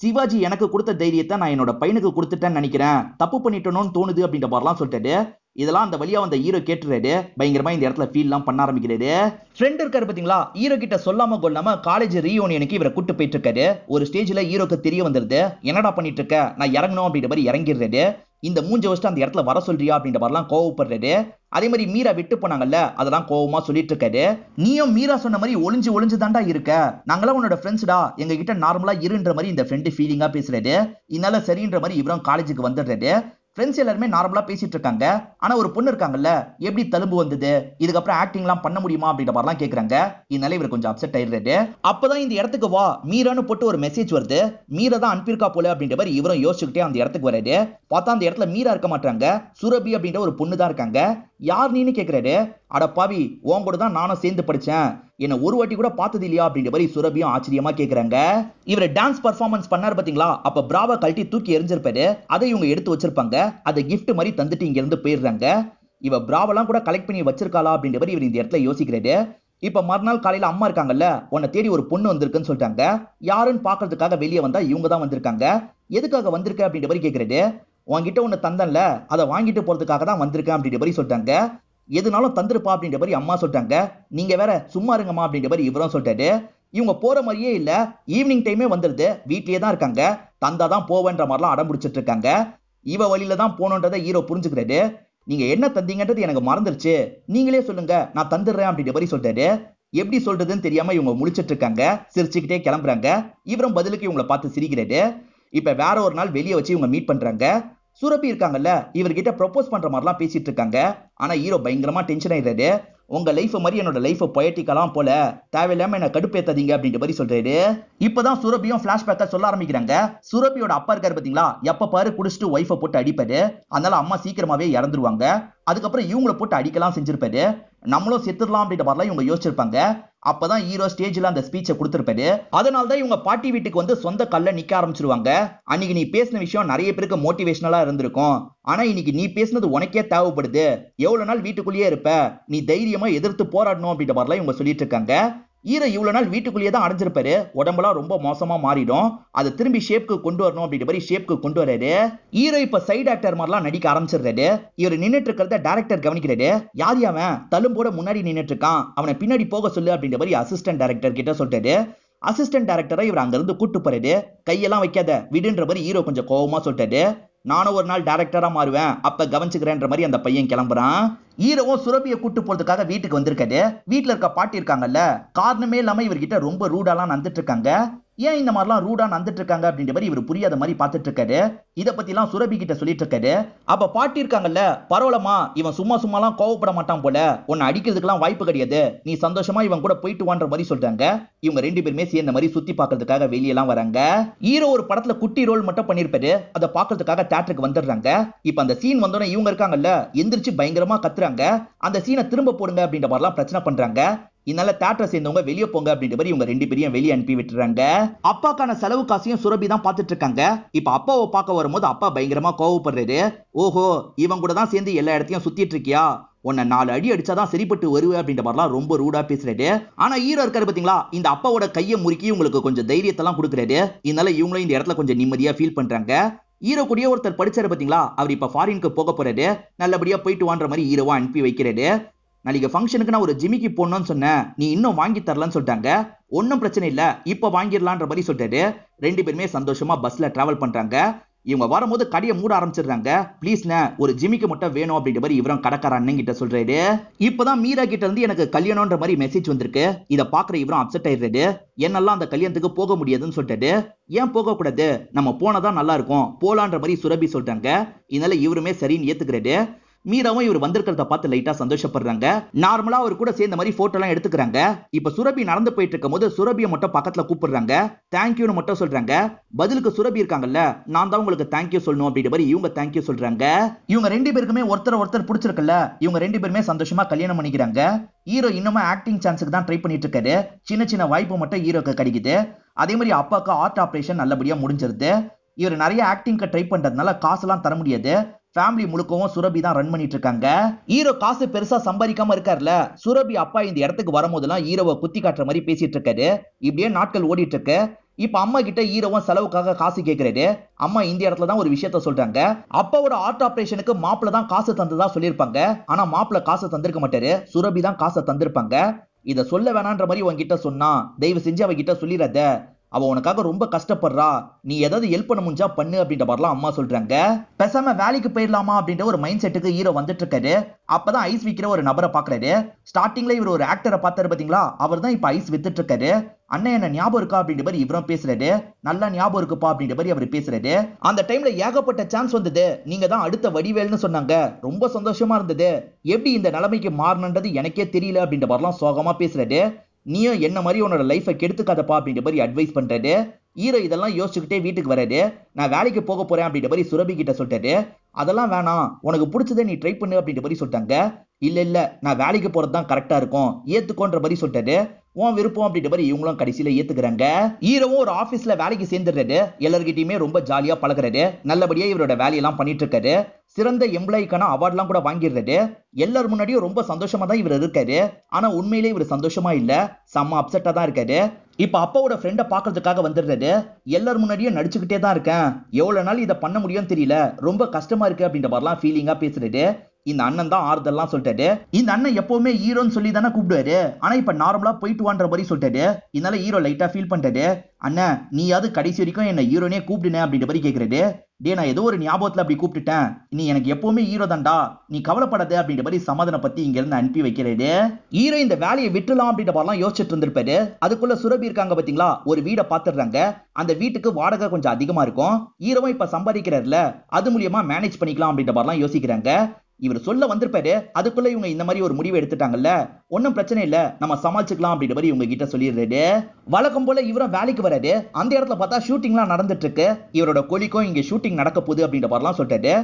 சிவாஜி எனக்கு கொடுத்த தைரியத்தை நான் என்னோட பையனுக்கு கொடுத்துட்டேன்னு நினைக்கிறேன் தப்பு பண்ணிட்டேனோன்னு தோணுது அப்படின்ற மாதிரிலாம் சொல்லிட்டு இதெல்லாம் அந்த வழியா வந்த ஹீரோ கேட்டுறாரு பயங்கரமா இந்த இடத்துல ஃபீல்லாம் பண்ண ஆரம்பிக்கிறாரு ஃப்ரெண்ட் இருக்காரு பாத்தீங்களா ஹீரோ கிட்ட சொல்லாம கொள்ளாம காலேஜ் ரீயூனியனுக்கு இவரை கூட்டு போயிட்டு இருக்காரு ஒரு ஸ்டேஜ்ல ஹீரோக்கு தெரிய வந்துருது என்னடா பண்ணிட்டு இருக்க நான் இறங்கணும் அப்படின்ற மாதிரி இறங்கிடுறாரு இந்த மூஞ்ச வச்சுட்டு அந்த இடத்துல வர சொல்றியா அப்படின்ற மாதிரிலாம் கோவப்படுறது அதே மாதிரி மீரா விட்டு போனாங்கல்ல அதெல்லாம் கோவமா சொல்லிட்டு இருக்காரு நீயும் மீரா சொன்ன மாதிரி ஒளிஞ்சு ஒளிஞ்சு தாண்டா இருக்க நாங்களாம் உன்னோட ஃப்ரெண்ட்ஸ்டா எங்க கிட்ட நார்மலா இருன்ற மாதிரி இந்த ஃப்ரெண்டு ஃபீலிங்கா பேசுறது இதனால சரின்ற மாதிரி இவரும் காலேஜுக்கு வந்துடுறது ஃப்ரெண்ட்ஸ் எல்லாருமே நார்மலாக பேசிட்டு இருக்காங்க ஆனால் ஒரு பொண்ணு இருக்காங்கல்ல எப்படி தழும்பு வந்தது இதுக்கப்புறம் ஆக்டிங்லாம் பண்ண முடியுமா அப்படின்ற மாதிரிலாம் கேட்குறாங்க இதனால இவர் கொஞ்சம் அப்செட் ஆயிடுறாரு அப்போதான் இந்த இடத்துக்கு வா மீரான்னு போட்டு ஒரு மெசேஜ் வருது மீரை தான் அனுப்பியிருக்கா போல அப்படின்ற மாதிரி இவரும் யோசிச்சுக்கிட்டே அந்த இடத்துக்கு வராது பார்த்தா அந்த இடத்துல மீரா இருக்க மாட்டாங்க சுரபி அப்படின்ற ஒரு பொண்ணு தான் இருக்காங்க யார் நீன்னு கேட்குறாரு அடப்பாவி உன் கூட தான் நானும் சேர்ந்து படித்தேன் என்ன ஒரு வாட்டி கூட பார்த்தது இல்லையா அப்படின்ற மாதிரி சுரபியும் ஆச்சரியமா கேட்கிறாங்க இவர் டான்ஸ் பர்ஃபார்மன்ஸ் பண்ணார் பாத்தீங்களா அப்ப பிராவா கழட்டி தூக்கி எரிஞ்சிருப்பாரு அதை இவங்க எடுத்து வச்சிருப்பாங்க அதை கிஃப்ட் மாதிரி தந்துட்டு இங்க இருந்து போயிடுறாங்க இவ பிராவெல்லாம் கூட கலெக்ட் பண்ணி வச்சிருக்காளா அப்படின்ற மாதிரி இவர் இந்த இடத்துல யோசிக்கிறாரு இப்ப மறுநாள் காலையில அம்மா இருக்காங்கல்ல உன்னை தேடி ஒரு பொண்ணு வந்திருக்குன்னு சொல்லிட்டாங்க யாருன்னு பாக்குறதுக்காக வெளியே வந்தா இவங்க தான் வந்திருக்காங்க எதுக்காக வந்திருக்க அப்படின்ற மாதிரி கேட்கறது உன்கிட்ட ஒன்று தந்தன்ல அதை வாங்கிட்டு போறதுக்காக தான் வந்திருக்கேன் அப்படின்ற மாதிரி சொல்லிட்டாங்க எதுனாலும் தந்திருப்பா அப்படின்ற மாதிரி அம்மா சொல்லிட்டாங்க நீங்க வேற சும்மா இருங்கம்மா அப்படின்ற மாதிரி இவரும் சொல்லிட்டாரு இவங்க போற மாதிரியே இல்ல ஈவினிங் டைமே வந்துருது வீட்லயே தான் இருக்காங்க தந்தா தான் போவேன்ற மாதிரிலாம் அடம் பிடிச்சிட்டு இருக்காங்க இவ வழியில தான் போகணுன்றதை ஹீரோ புரிஞ்சுக்கிறாரு நீங்க என்ன தந்தீங்கன்றது எனக்கு மறந்துருச்சு நீங்களே சொல்லுங்க நான் தந்துடுறேன் அப்படின்ற மாதிரி சொல்லிட்டாரு எப்படி சொல்றதுன்னு தெரியாம இவங்க முடிச்சிட்டு இருக்காங்க சிரிச்சுக்கிட்டே கிளம்புறாங்க இவரும் பதிலுக்கு இவங்களை பார்த்து சிரிக்கிறாரு இப்ப வேற ஒரு நாள் வெளியே வச்சு இவங்க மீட் பண்றாங்க சுரப்பி இருக்காங்கல்ல இவர்கிட்ட ப்ரொபோஸ் பண்ற மாதிரிலாம் பேசிட்டு இருக்காங்க ஆனா ஹீரோ பயங்கரமா டென்ஷன் ஆயிடுறது உங்க லைஃப் மாதிரி என்னோட லைஃப் பொயட்டிக்கலாம் போல தேவையில்லாம என்ன கடுப்பேத்தாதீங்க அப்படின்ற மாதிரி சொல்றாரு இப்பதான் சுரபியும் பிளாஷ்பேக்கா சொல்ல ஆரம்பிக்கிறாங்க சுரபியோட அப்பா இருக்காரு பாத்தீங்களா எப்ப பாரு குடிச்சிட்டு ஒய்ஃபை போட்டு அடிப்பாரு அதனால அம்மா சீக்கிரமாவே இறந்துருவாங்க அதுக்கப்புறம் இவங்கள போட்டு அடிக்கலாம் செஞ்சிருப்பாரு நம்மளும் செத்துடலாம் அப்படின்ற மாதிரி இவங்க யோசிச்சிருப்பாங்க அப்பதான் ஹீரோ ஸ்டேஜ்ல அந்த ஸ்பீச்சை கொடுத்துருப்பாரு அதனால தான் இவங்க பாட்டி வீட்டுக்கு வந்து சொந்த கல்ல நிக்க ஆரம்பிச்சிருவாங்க அன்னைக்கு நீ பேசின விஷயம் நிறைய பேருக்கு மோட்டிவேஷனலா இருந்திருக்கும் ஆனா இன்னைக்கு நீ பேசினது உனக்கே தேவைப்படுது எவ்வளவு நாள் வீட்டுக்குள்ளேயே இருப்ப நீ தைரியமா எதிர்த்து போராடணும் அப்படின்ற மாதிரி இவங்க சொல்லிட்டு இருக்காங்க ஈரை இவ்வளோ நாள் வீட்டுக்குள்ளேயே தான் அடைஞ்சிருப்பாரு உடம்புலாம் ரொம்ப மோசமாக மாறிடும் அதை திரும்பி ஷேப்க்கு கொண்டு வரணும் அப்படின்ற மாதிரி ஷேப்க்கு கொண்டு வராரு ஈரோ இப்போ சைடு ஆக்டர் மாதிரிலாம் நடிக்க ஆரம்பிச்சிடுறாரு இவர் நின்றுட்டு இருக்கிறத டேரக்டர் கவனிக்கிறாரு யார் அவன் தழும்போட முன்னாடி நின்றுட்டு இருக்கான் அவனை பின்னாடி போக சொல்லு அப்படின்ற மாதிரி அசிஸ்டன்ட் டேரக்டர் கிட்ட சொல்றாரு அசிஸ்டன்ட் டேரக்டரை இவர் அங்கிருந்து கூட்டு போறாரு கையெல்லாம் வைக்காத விடுன்ற மாதிரி ஹீரோ கொஞ்சம் கோபமா சொல்றாரு நானும் ஒரு நாள் டேரக்டரா மாறுவேன் அப்ப கவனிச்சுக்கிறேன்ற மாதிரி அந்த பையன் கிளம்புறான் ஈரவும் சுரபிய கூட்டு போறதுக்காக வீட்டுக்கு வந்திருக்காரு வீட்டுல இருக்க பாட்டி இருக்காங்கல்ல காரணமே இல்லாம இவர்கிட்ட ரொம்ப ரூடாலாம் நடந்துட்டு இருக்காங்க ஏன் இந்த மாதிரிலாம் ரூடா நடந்துட்டு இருக்காங்க அப்படின்ற மாதிரி இவர் புரியாத மாதிரி பார்த்துட்டு இருக்காரு இதை பத்திலாம் சுரபி கிட்ட சொல்லிட்டு இருக்காரு அப்ப பாட்டி இருக்காங்கல்ல பரவலமா இவன் சும்மா சும்மாலாம் கோவப்பட மாட்டான் போல உன்னை அடிக்கிறதுக்கெல்லாம் வாய்ப்பு கிடையாது நீ சந்தோஷமா இவன் கூட போயிட்டு வான்ற மாதிரி சொல்றாங்க இவங்க ரெண்டு பேருமே சேர்ந்த மாதிரி சுத்தி பாக்குறதுக்காக வெளியெல்லாம் வராங்க ஹீரோ ஒரு படத்துல குட்டி ரோல் மட்டும் பண்ணிருப்பாரு அதை பாக்குறதுக்காக தேட்டருக்கு வந்துடுறாங்க இப்ப அந்த சீன் வந்தோடனே இவங்க இருக்காங்கல்ல எந்திரிச்சு பயங்கரமா கத்துறாங்க அந்த சீனை திரும்ப போடுங்க அப்படின்ற மாதிரிலாம் பிரச்சனை பண்றாங்க இதனால தேட்டரை சேர்ந்தவங்க வெளியே போங்க அப்படின்ற மாதிரி இவங்க ரெண்டு பேரையும் வெளியே அனுப்பி விட்டுறாங்க அப்பாக்கான செலவு காசையும் சுரபி தான் பார்த்துட்டு இருக்காங்க இப்ப அப்பாவை பார்க்க வரும்போது அப்பா பயங்கரமா கோவப்படுறாரு ஓஹோ இவங்க கூட தான் சேர்ந்து எல்லா இடத்தையும் சுத்திட்டு இருக்கியா உன்னை நாலு அடி அடிச்சாதான் சரிப்பட்டு வருவே அப்படின்ற மாதிரிலாம் ரொம்ப ரூடா பேசுறாரு ஆனா ஹீரோ இருக்காரு பாத்தீங்களா இந்த அப்பாவோட கையை முறுக்கி உங்களுக்கு கொஞ்சம் தைரியத்தெல்லாம் கொடுக்குறாரு இதனால இவங்களும் இந்த இடத்துல கொஞ்சம் நிம்மதியா ஃபீல் பண்றாங்க ஹீரோ கூடயே ஒருத்தர் படிச்சாரு பாத்தீங்களா அவர் இப்ப ஃபாரினுக்கு போக போறாரு நல்லபடியா போயிட்டு வான்ற மாதிரி ஹீரோவா அனுப்பி வைக்கிறாரு நாளைக்கு ஃபங்க்ஷனுக்கு நான் ஒரு ஜிமிக்கு போடணும்னு சொன்னேன் நீ இன்னும் வாங்கி தரலன்னு சொல்லிட்டாங்க ஒன்றும் பிரச்சனை இல்லை இப்போ வாங்கிடலான்ற மாதிரி சொல்லிட்டாரு ரெண்டு பேருமே சந்தோஷமா பஸ்ல டிராவல் பண்ணுறாங்க இவங்க வரும்போது கடையை மூட ஆரம்பிச்சிடுறாங்க ப்ளீஸ்ண்ண ஒரு ஜிமிக்கு மட்டும் வேணும் அப்படின்ற மாதிரி இவரும் கடக்கறான்னு கிட்ட சொல்றாரு இப்போதான் மீரா கிட்ட இருந்து எனக்கு கல்யாணம்ன்ற மாதிரி மெசேஜ் வந்திருக்கு இதை பார்க்குற இவரும் அப்செட் ஆயிடுறது என்னெல்லாம் அந்த கல்யாணத்துக்கு போக முடியாதுன்னு சொல்லிட்டாரு ஏன் போகக்கூடாது நம்ம போனதான் நல்லா இருக்கும் போலான்ற மாதிரி சுரபி சொல்றாங்க இதனால இவருமே சரின்னு ஏத்துக்கிறாரு மீராவும் இவர் வந்திருக்கிறத பார்த்து லைட்டா சந்தோஷப்படுறாங்க நார்மலா அவர் கூட சேர்ந்த மாதிரி போட்டோ எல்லாம் எடுத்துக்கிறாங்க இப்ப சுரபி நடந்து போயிட்டு இருக்கும் போது சுரபியை மட்டும் பக்கத்துல கூப்பிடுறாங்க தேங்க்யூன்னு மட்டும் சொல்றாங்க பதிலுக்கு சுரபி இருக்காங்கல்ல நான் தான் உங்களுக்கு தேங்க்யூ சொல்லணும் அப்படின்ற மாதிரி இவங்க தேங்க்யூ சொல்றாங்க இவங்க ரெண்டு பேருக்குமே ஒருத்தர் ஒருத்தர் பிடிச்சிருக்குல்ல இவங்க ரெண்டு பேருமே சந்தோஷமா கல்யாணம் பண்ணிக்கிறாங்க ஹீரோ இன்னமும் ஆக்டிங் சான்ஸுக்கு தான் ட்ரை பண்ணிட்டு இருக்காரு சின்ன சின்ன வாய்ப்பு மட்டும் ஹீரோக்கு கிடைக்குது அதே மாதிரி அப்பாவுக்கு ஆர்ட் ஆப்ரேஷன் நல்லபடியா முடிஞ்சிருது இவர் நிறைய ஆக்டிங்க ட்ரை பண்றதுனால காசெல்லாம் தர முடியாது ஃபேமிலி முழுக்கவும் சுரபி தான் ரன் பண்ணிட்டு இருக்காங்க ஹீரோ காசு பெருசா சம்பாதிக்காம இருக்காருல சுரபி அப்பா இந்த இடத்துக்கு வரும்போதெல்லாம் ஹீரோவை குத்தி காட்டுற மாதிரி பேசிட்டு இருக்காரு இப்படியே நாட்கள் ஓடிட்டு இருக்கு இப்ப அம்மா கிட்ட ஹீரோவும் செலவுக்காக காசு கேட்கிறாரு அம்மா இந்த இடத்துல தான் ஒரு விஷயத்த சொல்றாங்க அப்பாவோட ஆர்ட் ஆபரேஷனுக்கு மாப்பிள்ள தான் காசு தந்ததா சொல்லியிருப்பாங்க ஆனா மாப்பிள காசு தந்திருக்க மாட்டாரு சுரபி தான் காசை தந்திருப்பாங்க இதை சொல்ல வேணான்ற மாதிரி உங்ககிட்ட சொன்னான் தயவு செஞ்சு அவகிட்ட சொல்லிடாத அவள் உனக்காக ரொம்ப கஷ்டப்படுறா நீ ஏதாவது ஹெல்ப் பண்ண முடிஞ்சா பண்ணு அப்படின்ற மாதிரிலாம் அம்மா சொல்றாங்க பெசாம வேலைக்கு போயிடலாமா அப்படின்ற ஒரு மைண்ட் செட்டுக்கு ஹீரோ வந்துட்டு இருக்காரு அப்பதான் ஐஸ் விற்கிற ஒரு நபரை பாக்குறாரு ஸ்டார்டிங்ல இவர் ஒரு ஆக்டரை பார்த்தாரு பாத்தீங்களா அவர் தான் இப்ப ஐஸ் வித்துட்டு இருக்காரு அண்ணன் என்ன ஞாபகம் இருக்கா அப்படின்ற மாதிரி இவரும் பேசுறாரு நல்லா ஞாபகம் இருக்குப்பா அப்படின்ற மாதிரி அவர் பேசுறாரு அந்த டைம்ல ஏகப்பட்ட சான்ஸ் வந்தது நீங்க தான் அடுத்த வடிவேல்னு சொன்னாங்க ரொம்ப சந்தோஷமா இருந்தது எப்படி இந்த நிலைமைக்கு மாறணுன்றது எனக்கே தெரியல அப்படின்ற மாதிரிலாம் சோகமா பேசுறாரு நீயும் என்ன மாதிரி உன்னோட லைஃப்பை கெடுத்துக்காதப்பா அப்படின்ற மாதிரி அட்வைஸ் பண்ணுறது ஈரோ இதெல்லாம் யோசிச்சுக்கிட்டே வீட்டுக்கு வராது நான் வேலைக்கு போக போகிறேன் அப்படின்ற மாதிரி சுரபி கிட்ட சொல்லிட்டு அதெல்லாம் வேணாம் உனக்கு பிடிச்சதை நீ ட்ரை பண்ணு அப்படின்ற மாதிரி சொல்லிட்டாங்க இல்லை இல்லை நான் வேலைக்கு போகிறது தான் கரெக்டாக இருக்கும் ஏற்றுக்கோன்ற மாதிரி சொல்லிட்டு உன் விருப்பம் அப்படின்ற மாதிரி இவங்களும் கடைசியில ஏத்துக்கிறாங்க ஈரவும் ஒரு ஆபீஸ்ல வேலைக்கு சேர்ந்துடுறாரு எல்லார்கிட்டயுமே ரொம்ப ஜாலியா பழகுறாரு நல்லபடியா இவரோட வேலையெல்லாம் பண்ணிட்டு இருக்காரு சிறந்த எம்ப்ளாய்க்கான அவார்ட்லாம் கூட வாங்கிடுறாரு எல்லார் முன்னாடியும் ரொம்ப சந்தோஷமா தான் இவர் இருக்காரு ஆனா உண்மையிலே இவர் சந்தோஷமா இல்ல செம்ம அப்செட்டா தான் இருக்காரு இப்ப அப்பாவோட ஃப்ரெண்டை பாக்குறதுக்காக வந்துடுறாரு எல்லார் முன்னாடியும் நடிச்சுக்கிட்டே தான் இருக்கேன் எவ்வளவு நாள் இதை பண்ண முடியும்னு தெரியல ரொம்ப கஷ்டமா இருக்கு அப்படின்ற மாதிரிலாம் ஃபீலிங்கா பேசுறாரு இந்த அண்ணன் தான் ஆறுதல்லாம் சொல்லிட்டாரு இந்த அண்ணன் எப்பவுமே ஹீரோன்னு சொல்லி தானே கூப்பிடுவாரு ஆனா இப்ப நார்மலா போயிட்டு வான்ற மாதிரி சொல்லிட்டாரு இதனால ஹீரோ லைட்டா ஃபீல் பண்ணிட்டாரு அண்ணன் யாவது கடைசி வரைக்கும் என்ன ஹீரோனே கூப்பிடுனே அப்படின்ற மாதிரி கேட்கறது டே நான் ஏதோ ஒரு ஞாபகத்தில் அப்படி கூப்பிட்டுட்டேன் நீ எனக்கு எப்பவுமே ஹீரோ தான்டா நீ கவலைப்படாத அப்படின்ற மாதிரி சமாதான பத்தி இங்க இருந்து அனுப்பி வைக்கிறாரு ஹீரோ இந்த வேலையை விட்டுலாம் அப்படின்ற மாதிரிலாம் யோசிச்சுட்டு இருந்திருப்பாரு அதுக்குள்ள சுரபி இருக்காங்க பாத்தீங்களா ஒரு வீடை பாத்துடுறாங்க அந்த வீட்டுக்கு வாடகை கொஞ்சம் அதிகமா இருக்கும் ஹீரோவும் இப்ப சம்பாதிக்கிறாருல அது மூலியமா மேனேஜ் பண்ணிக்கலாம் அப்படின்ற மாதிரிலாம் யோசிக்கிறாங்க இவர் சொல்ல வந்திருப்பாரு அதுக்குள்ள இவங்க இந்த மாதிரி ஒரு முடிவு எடுத்துட்டாங்கல்ல ஒன்னும் பிரச்சனை இல்ல நம்ம சமாளிச்சுக்கலாம் அப்படின்ற மாதிரி இவங்க கிட்ட சொல்லிடுறாரு வழக்கம் போல இவரும் வேலைக்கு வராரு அந்த இடத்துல பார்த்தா ஷூட்டிங்லாம் நடந்துட்டு இருக்கு இவரோட கொலிக்கும் இங்க ஷூட்டிங் நடக்க போகுது அப்படின்ற மாதிரிலாம் சொல்றாரு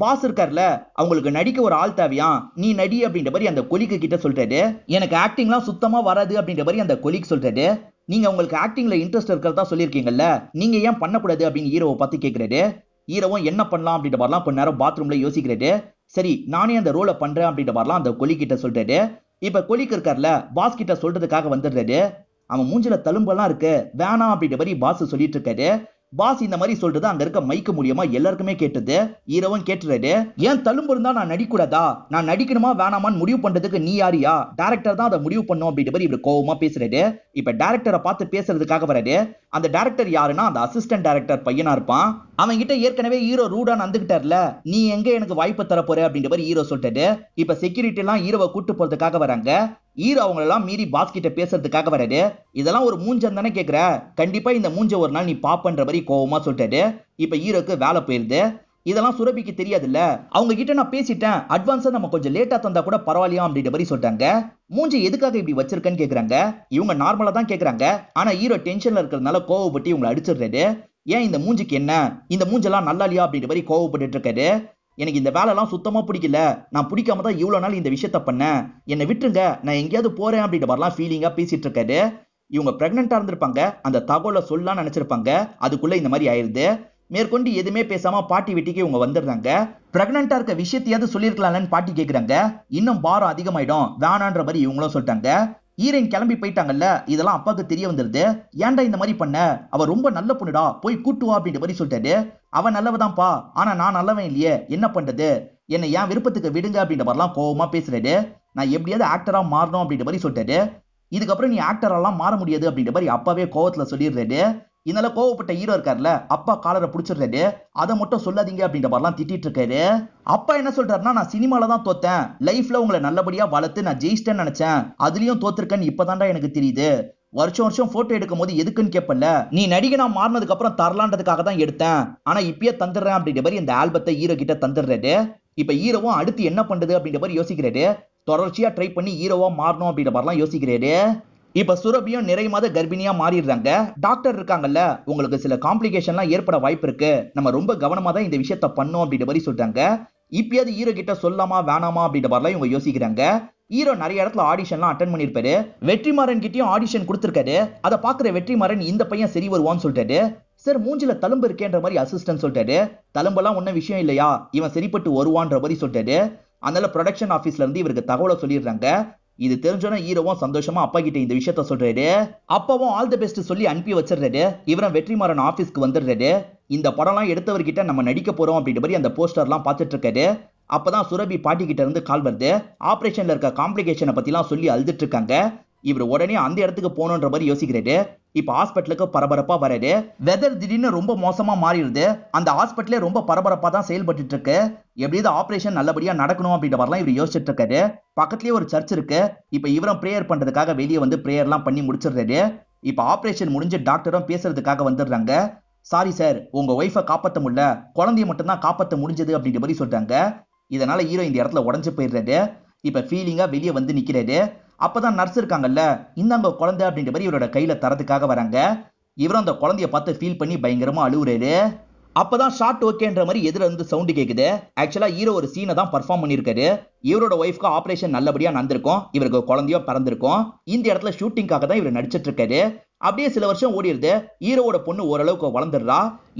பாஸ் இருக்கார்ல அவங்களுக்கு நடிக்க ஒரு ஆள் தேவையா நீ நடி அப்படின்ற மாதிரி அந்த கொலிக்கு கிட்ட சொல்றாரு எனக்கு எல்லாம் சுத்தமா வராது அப்படின்ற மாதிரி அந்த கொலிக்கு சொல்றாரு நீங்க உங்களுக்கு ஆக்டிங்ல இன்ட்ரெஸ்ட் இருக்கிறதா சொல்லியிருக்கீங்கல்ல நீங்க ஏன் பண்ணக்கூடாது அப்படின்னு ஹீரோவை பார்த்து கேட்கிறாரு ஹீரோவும் என்ன பண்ணலாம் அப்படின்ற மாதிரிலாம் கொஞ்ச நேரம் பாத்ரூம்ல யோசிக்கிறாரு சரி நானே அந்த ரோலை பண்றேன் அப்படின்ற மாதிரிலாம் அந்த கொலி கிட்ட சொல்லிட்டாரு இப்ப கொலிக்கு இருக்கார்ல பாஸ் கிட்ட சொல்றதுக்காக வந்துடுறாரு அவன் மூஞ்சில தழும்பெல்லாம் இருக்கு வேணாம் அப்படின்ற மாதிரி பாஸ் சொல்லிட்டு இருக்காரு பாஸ் இந்த மாதிரி சொல்றது அங்க இருக்க மைக்கு மூலியமா எல்லாருக்குமே கேட்டது ஈரவும் கேட்டுறாரு ஏன் தழும்பு இருந்தா நான் நடிக்கூடாதா நான் நடிக்கணுமா வேணாமான்னு முடிவு பண்றதுக்கு நீ யாரியா டேரக்டர் தான் அதை முடிவு பண்ணும் அப்படின்ற மாதிரி இவர் கோவமா பேசுறாரு இப்ப டேரக்டரை பார்த்து பேசுறதுக்காக வராரு அந்த டேரக்டர் யாருன்னா அந்த அசிஸ்டன்ட் டேரக்டர் பையனா இருப்பான் அவன் கிட்ட ஏற்கனவே ஹீரோ ரூடா நடந்துகிட்டார்ல நீ எங்க எனக்கு வாய்ப்பு தர போற அப்படின்ற மாதிரி ஹீரோ சொல்லிட்டு இப்ப செக்யூரிட்டி எல்லாம் ஹீரோவை கூட்டு போறதுக்காக வராங்க ஹீரோ அவங்களெல்லாம் மீறி பாஸ் கிட்ட பேசுறதுக்காக வராரு இதெல்லாம் ஒரு மூஞ்சன் தானே கேட்குற கண்டிப்பா இந்த மூஞ்ச ஒரு நாள் நீ பாப்பன்ற மாதிரி கோவமா சொல்லிட்டது இப்ப ஹீரோக்கு வேலை போயிருது இதெல்லாம் சுரபிக்கு தெரியாதுல்ல அவங்க கிட்ட நான் பேசிட்டேன் அட்வான்ஸா நம்ம கொஞ்சம் லேட்டா தந்தா கூட பரவாயில்லையா அப்படின்ற மாதிரி சொல்றாங்க மூஞ்சி எதுக்காக இப்படி வச்சிருக்கேன்னு கேக்குறாங்க இவங்க நார்மலா தான் கேக்குறாங்க ஆனா ஹீரோ டென்ஷன்ல இருக்கிறதுனால கோவப்பட்டு இவங்களை அடிச்சிடுறாரு ஏன் இந்த மூஞ்சிக்கு என்ன இந்த மூஞ்செல்லாம் நல்லா இல்லையா அப்படின்ற மாதிரி கோவப்பட்டு இருக்காரு எனக்கு இந்த வேலைலாம் சுத்தமாக பிடிக்கல நான் பிடிக்காம தான் இவ்வளோ நாள் இந்த விஷயத்த பண்ணேன் என்னை விட்டுருங்க நான் எங்கேயாவது போகிறேன் அப்படின்ற மாதிரிலாம் ஃபீலிங்காக பேசிகிட்டு இருக்காரு இவங்க ப்ரெக்னெண்ட்டாக இருந்திருப்பாங்க அந்த தகவலை சொல்லலாம்னு நினச்சிருப்பாங்க அதுக்குள்ளே இந்த மாதிரி ஆயிடுது மேற்கொண்டு எதுவுமே பேசாம பாட்டி வீட்டுக்கு இவங்க வந்துருந்தாங்க பிரெக்னண்டா இருக்க விஷயத்தையாவது சொல்லியிருக்கலாம்லன்னு பாட்டி கேட்குறாங்க இன்னும் பாரம் அதிகமாயிடும் வேணான்ற மாதிரி இவங்களும் சொல்லிட்டாங்க ஈரன் கிளம்பி போயிட்டாங்கல்ல இதெல்லாம் அப்பாவுக்கு தெரிய வந்துருது ஏன்டா இந்த மாதிரி பண்ண அவ ரொம்ப நல்ல பொண்ணுடா போய் கூட்டுவா அப்படின்ற மாதிரி சொல்லிட்டாரு அவன் நல்லவதான்ப்பா ஆனா நான் நல்லவன் இல்லையே என்ன பண்றது என்னை ஏன் விருப்பத்துக்கு விடுங்க அப்படின்ற மாதிரிலாம் கோவமா பேசுறாரு நான் எப்படியாவது ஆக்டரா மாறணும் அப்படின்ற மாதிரி சொல்லிட்டாரு இதுக்கப்புறம் நீ ஆக்டரெல்லாம் மாற முடியாது அப்படின்ற மாதிரி அப்பாவே கோவத்துல சொல்லிடுறாரு இதனால கோவப்பட்ட ஹீரோ இருக்கார்ல அப்பா காலரை பிடிச்சிருந்தாரு அதை மட்டும் சொல்லாதீங்க அப்படின்ற மாதிரிலாம் திட்டிட்டு இருக்காரு அப்பா என்ன சொல்றாருன்னா நான் சினிமால தான் தோத்தேன் லைஃப்ல உங்களை நல்லபடியா வளர்த்து நான் ஜெயிச்சிட்டேன் நினைச்சேன் அதுலயும் தோத்துருக்கேன்னு இப்பதான்டா எனக்கு தெரியுது வருஷம் வருஷம் போட்டோ எடுக்கும் போது எதுக்குன்னு கேட்பல நீ நான் மாறினதுக்கு அப்புறம் தரலான்றதுக்காக தான் எடுத்தேன் ஆனா இப்பயே தந்துடுறேன் அப்படின்ற மாதிரி இந்த ஆல்பத்தை ஹீரோ கிட்ட தந்துடுறாரு இப்ப ஹீரோவும் அடுத்து என்ன பண்றது அப்படின்ற மாதிரி யோசிக்கிறாரு தொடர்ச்சியா ட்ரை பண்ணி ஹீரோவா மாறணும் அப்படின்ற மாதிரிலாம் யோசிக்கிறாரு இப்ப சுரபியும் நிறை மாத கர்ப்பிணியா மாறிடுறாங்க டாக்டர் இருக்காங்கல்ல உங்களுக்கு சில காம்ப்ளிகேஷன்லாம் ஏற்பட வாய்ப்பு இருக்கு நம்ம ரொம்ப கவனமா தான் இந்த விஷயத்த பண்ணோம் அப்படின்ற மாதிரி சொல்றாங்க இப்பயாவது ஹீரோ கிட்ட சொல்லாமா வேணாமா அப்படின்ற மாதிரிலாம் இவங்க யோசிக்கிறாங்க ஹீரோ நிறைய இடத்துல ஆடிஷன்லாம் அட்டன் பண்ணியிருப்பாரு வெற்றிமாறன் கிட்டயும் ஆடிஷன் கொடுத்துருக்காரு அதை பார்க்குற வெற்றிமாறன் இந்த பையன் சரி வருவான்னு சொல்லிட்டாரு சார் மூஞ்சில தழும்பு இருக்கேன்ற மாதிரி அசிஸ்டன்ட் சொல்லிட்டாரு தழும்பெல்லாம் ஒன்றும் விஷயம் இல்லையா இவன் சரிப்பட்டு வருவான்ற மாதிரி சொல்லிட்டாரு அதனால ப்ரொடக்ஷன் ஆஃபீஸ்ல இருந்து இவருக்கு தகவலை சொல்லிடுறாங்க இது தெரிஞ்சோன்னா ஹீரோவும் சந்தோஷமா அப்பா கிட்ட இந்த விஷயத்த சொல்றாரு அப்பாவும் ஆல் தி பெஸ்ட் சொல்லி அனுப்பி வச்சிடுறாரு இவரம் வெற்றிமாறன் ஆபீஸ்க்கு வந்துடுறாரு இந்த படம்லாம் எடுத்தவர்கிட்ட நம்ம நடிக்க போறோம் அப்படின்ற மாதிரி அந்த போஸ்டர்லாம் பார்த்துட்டு இருக்காரு அப்பதான் சுரபி பாட்டி கிட்ட இருந்து கால் வருது ஆபரேஷன்ல இருக்க காம்ப்ளிகேஷனை பத்திலாம் சொல்லி அழுதுட்டு இருக்காங்க இவர் உடனே அந்த இடத்துக்கு போகணுன்ற மாதிரி யோசிக்கிறாரு இப்ப ஹாஸ்பிட்டலுக்கு பரபரப்பா வராரு வெதர் திடீர்னு ரொம்ப மோசமா மாறிடுது அந்த ஹாஸ்பிட்டலே ரொம்ப பரபரப்பா தான் செயல்பட்டு இருக்கு எப்படியாவது ஆபரேஷன் நல்லபடியா நடக்கணும் அப்படின்ற மாதிரிலாம் இவர் யோசிச்சுட்டு இருக்காரு பக்கத்துலயே ஒரு சர்ச் இருக்கு இப்ப இவரும் பிரேயர் பண்றதுக்காக வெளியே வந்து எல்லாம் பண்ணி முடிச்சிடுறாரு இப்ப ஆபரேஷன் முடிஞ்சு டாக்டரும் பேசுறதுக்காக வந்துடுறாங்க சாரி சார் உங்க ஒய்ஃபை காப்பாற்ற முடியல குழந்தைய மட்டும்தான் காப்பாற்ற முடிஞ்சது அப்படின்ற மாதிரி சொல்றாங்க இதனால ஹீரோ இந்த இடத்துல உடஞ்சு போயிடுறாரு இப்ப ஃபீலிங்கா வெளியே வந்து நிக்கிறாரு அப்பதான் நர்ஸ் இருக்காங்கல்ல இந்தாங்க குழந்தை அப்படின்ற மாதிரி இவரோட கையில தரதுக்காக வராங்க இவரும் அந்த குழந்தைய பார்த்து ஃபீல் பண்ணி பயங்கரமா அழுகுறாரு அப்பதான் ஷார்ட் ஓகேன்ற மாதிரி எதிர இருந்து சவுண்டு கேக்குது ஆக்சுவலா ஹீரோ ஒரு சீனை தான் பர்ஃபார்ம் பண்ணிருக்காரு இவரோட ஒய்ஃப்க்கு ஆப்ரேஷன் நல்லபடியா நடந்திருக்கும் இவருக்கு குழந்தையோ பறந்திருக்கும் இந்த இடத்துல ஷூட்டிங்காக தான் இவர் நடிச்சிட்டு இருக்காரு அப்படியே சில வருஷம் ஓடிடுது ஈரோட பொண்ணு ஓரளவுக்கு வளர்ந்துடுறா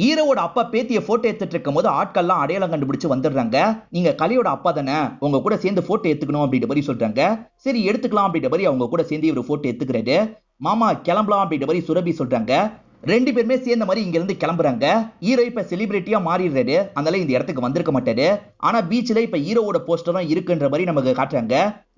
ஈரோட அப்பா பேத்திய போட்டோ எடுத்துட்டு இருக்கும் போது ஆட்கள்லாம் அடையாளம் கண்டுபிடிச்சு வந்துடுறாங்க நீங்க கலியோட அப்பா தானே உங்க கூட சேர்ந்து போட்டோ எடுத்துக்கணும் அப்படின்ற மாதிரி சொல்றாங்க சரி எடுத்துக்கலாம் அப்படின்ற மாதிரி அவங்க கூட சேர்ந்து இவர் போட்டோ எடுத்துக்கிறாரு மாமா கிளம்பலாம் அப்படின்ற மாதிரி சுரபி சொல்றாங்க ரெண்டு பேருமே சேர்ந்த மாதிரி இங்க இருந்து கிளம்புறாங்க ஹீரோ இப்ப செலிபிரிட்டியா மாறிடுறாரு அதனால இந்த இடத்துக்கு வந்திருக்க மாட்டாரு ஆனா பீச்ல இப்ப ஹீரோவோட போஸ்டரும் இருக்குன்ற மாதிரி நமக்கு காட்டுறாங்க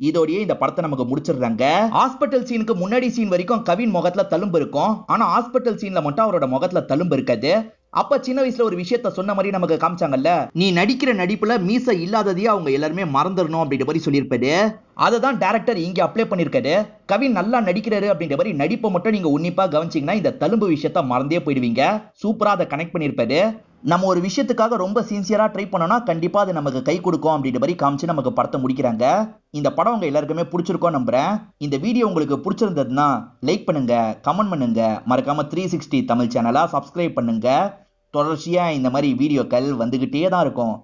இதோடய இந்த படத்தை நமக்கு முடிச்சிடுறாங்க ஹாஸ்பிட்டல் சீனுக்கு முன்னாடி சீன் வரைக்கும் கவின் முகத்துல தழும்பு இருக்கும் ஆனா ஹாஸ்பிட்டல் சீன்ல மட்டும் அவரோட முகத்துல தழும்பு இருக்காது அப்ப சின்ன வயசுல ஒரு விஷயத்த சொன்ன மாதிரி நமக்கு காமிச்சாங்கல்ல நீ நடிக்கிற நடிப்புல மீச இல்லாததையே அவங்க எல்லாருமே மறந்துடணும் அப்படின்ற மாதிரி சொல்லியிருப்பாரு அதை தான் டேரக்டர் இங்கே அப்ளை பண்ணியிருக்காரு கவி நல்லா நடிக்கிறாரு அப்படின்ற மாதிரி நடிப்பை மட்டும் நீங்க உன்னிப்பா கவனிச்சிங்கன்னா இந்த தழும்பு விஷயத்த மறந்தே போயிடுவீங்க சூப்பரா அதை கனெக்ட் பண்ணியிருப்பாரு நம்ம ஒரு விஷயத்துக்காக ரொம்ப சின்சியரா ட்ரை பண்ணோம்னா கண்டிப்பாக அது நமக்கு கை கொடுக்கும் அப்படின்ற மாதிரி காமிச்சு நமக்கு படத்தை முடிக்கிறாங்க இந்த படம் உங்கள் எல்லாருக்குமே பிடிச்சிருக்கோம் நம்புறேன் இந்த வீடியோ உங்களுக்கு பிடிச்சிருந்ததுன்னா லைக் பண்ணுங்கள் கமெண்ட் பண்ணுங்கள் மறக்காமல் த்ரீ சிக்ஸ்டி தமிழ் சேனலாக சப்ஸ்கிரைப் பண்ணுங்கள் தொடர்ச்சியாக இந்த மாதிரி வீடியோக்கள் வந்துக்கிட்டே தான் இருக்கும்